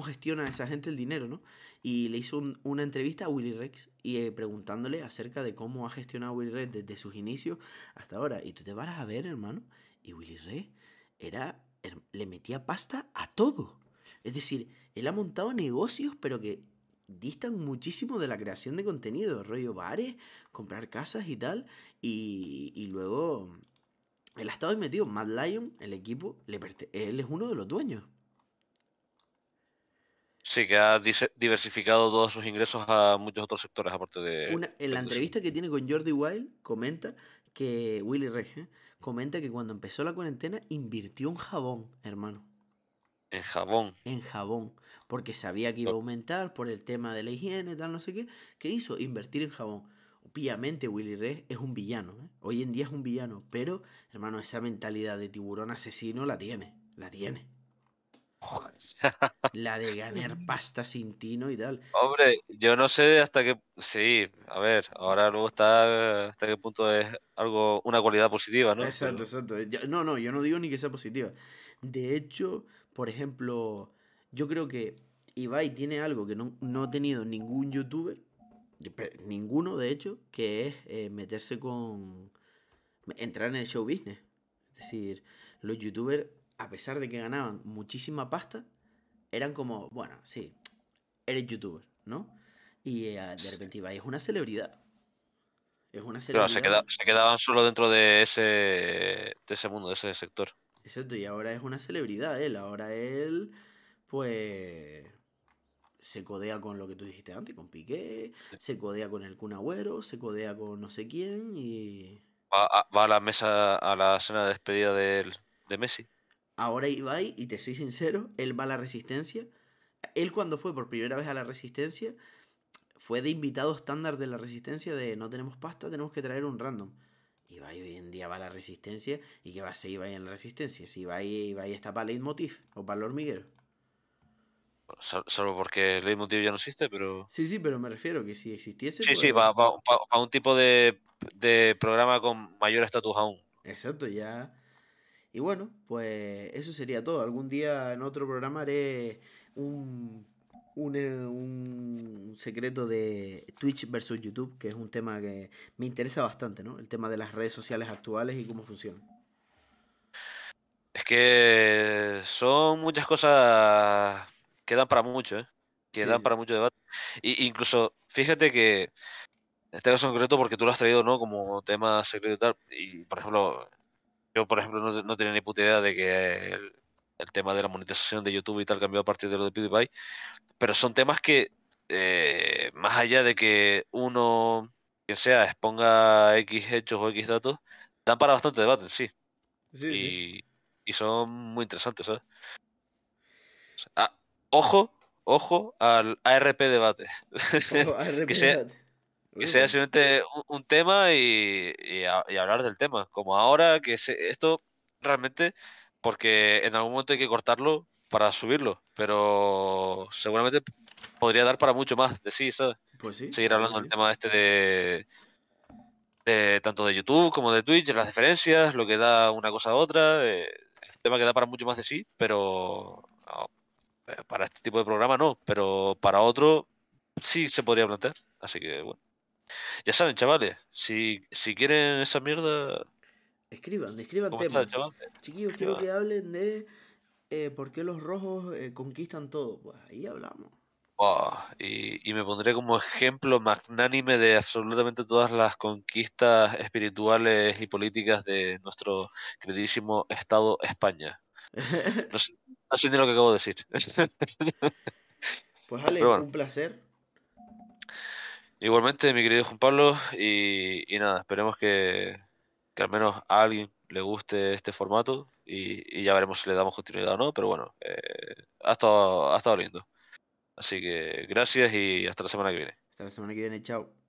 gestiona esa gente el dinero, ¿no? Y le hizo una entrevista a Willy Rex y eh, preguntándole acerca de cómo ha gestionado Willy Rex desde sus inicios hasta ahora. Y tú te vas a ver, hermano, y Willy Rex era, le metía pasta a todo. Es decir, él ha montado negocios, pero que distan muchísimo de la creación de contenido, rollo bares, comprar casas y tal, y, luego él ha estado metido, Mad Lion, el equipo, él es uno de los dueños. Sí, que ha diversificado todos sus ingresos a muchos otros sectores, aparte de... en la entrevista que tiene con Jordi Wild, comenta que Willy Reg, ¿eh? comenta que cuando empezó la cuarentena invirtió en jabón, hermano. En jabón. En jabón porque sabía que iba a aumentar por el tema de la higiene, tal, no sé qué, ¿qué hizo? Invertir en jabón. Obviamente Willy Rex es un villano, ¿eh? hoy en día es un villano, pero hermano, esa mentalidad de tiburón asesino la tiene, la tiene. La de ganar pasta sin tino y tal. Hombre, yo no sé hasta qué. Sí, a ver, ahora luego está. Hasta qué punto es algo. Una cualidad positiva, ¿no? Exacto, exacto. No, no, yo no digo ni que sea positiva. De hecho, por ejemplo, yo creo que Ibai tiene algo que no, no ha tenido ningún youtuber, ninguno de hecho, que es eh, meterse con... entrar en el show business. Es decir, los youtubers, a pesar de que ganaban muchísima pasta, eran como, bueno, sí, eres youtuber, ¿no? Y eh, de repente Ibai es una celebridad. Es una celebridad. se, se, quedaban solo dentro de ese, de ese mundo, de ese sector. Exacto, y ahora es una celebridad él, ahora él pues se codea con lo que tú dijiste antes, con Piqué, se codea con el Kun Agüero, se codea con no sé quién y... Va a, la mesa, a la cena de despedida de, Messi. Ahora Ibai, y te soy sincero, él va a la Resistencia. Él cuando fue por primera vez a la Resistencia, fue de invitado estándar de la Resistencia de no tenemos pasta, tenemos que traer un random. Ibai hoy en día va a la Resistencia, ¿y qué va a ser Ibai en la Resistencia? Si Ibai, está para el Leitmotiv o para el hormiguero. Solo porque el leitmotiv ya no existe, pero. Sí, sí, pero me refiero que si existiese. Sí, pues sí, para, un tipo de, programa con mayor estatus aún. Exacto, ya. Y bueno, pues eso sería todo. Algún día en otro programa haré un, un, eh, un secreto de Twitch versus YouTube, que es un tema que me interesa bastante, ¿no? El tema de las redes sociales actuales y cómo funcionan. Es que son muchas cosas quedan para mucho, ¿eh? Quedan para mucho debate. Y, incluso, fíjate que en este caso en concreto, porque tú lo has traído, ¿no? Como tema secreto y tal. Y, por ejemplo, yo, por ejemplo, no, tenía ni puta idea de que el, tema de la monetización de YouTube y tal cambió a partir de lo de PewDiePie. Pero son temas que, eh, más allá de que uno, quien sea, exponga X hechos o X datos, dan para bastante debate, sí. y, sí. y son muy interesantes, ¿sabes? Ah, ojo, ojo al ARP debate. que sea, Que sea simplemente un, tema y, hablar del tema. Como ahora, que esto realmente, porque en algún momento hay que cortarlo para subirlo, pero seguramente podría dar para mucho más de sí, ¿sabes? Pues Seguir hablando del tema este de, de, tanto de YouTube como de Twitch, las diferencias, lo que da una cosa a otra. el eh, tema que da para mucho más de sí, pero eh, para este tipo de programa no, pero para otro sí se podría plantear. Así que bueno. Ya saben, chavales, si, quieren esa mierda. Escriban, escriban temas. Chiquillos, quiero que hablen de eh, por qué los rojos eh, conquistan todo. Pues ahí hablamos. Y, y, me pondré como ejemplo magnánime de absolutamente todas las conquistas espirituales y políticas de nuestro queridísimo Estado España. No así de lo que acabo de decir. Pues Ale, un placer. Igualmente, mi querido Juan Pablo, y, nada, esperemos que, al menos a alguien le guste este formato y, ya veremos si le damos continuidad o no, pero bueno, eh, ha estado lindo. Así que gracias y hasta la semana que viene. Hasta la semana que viene, chao.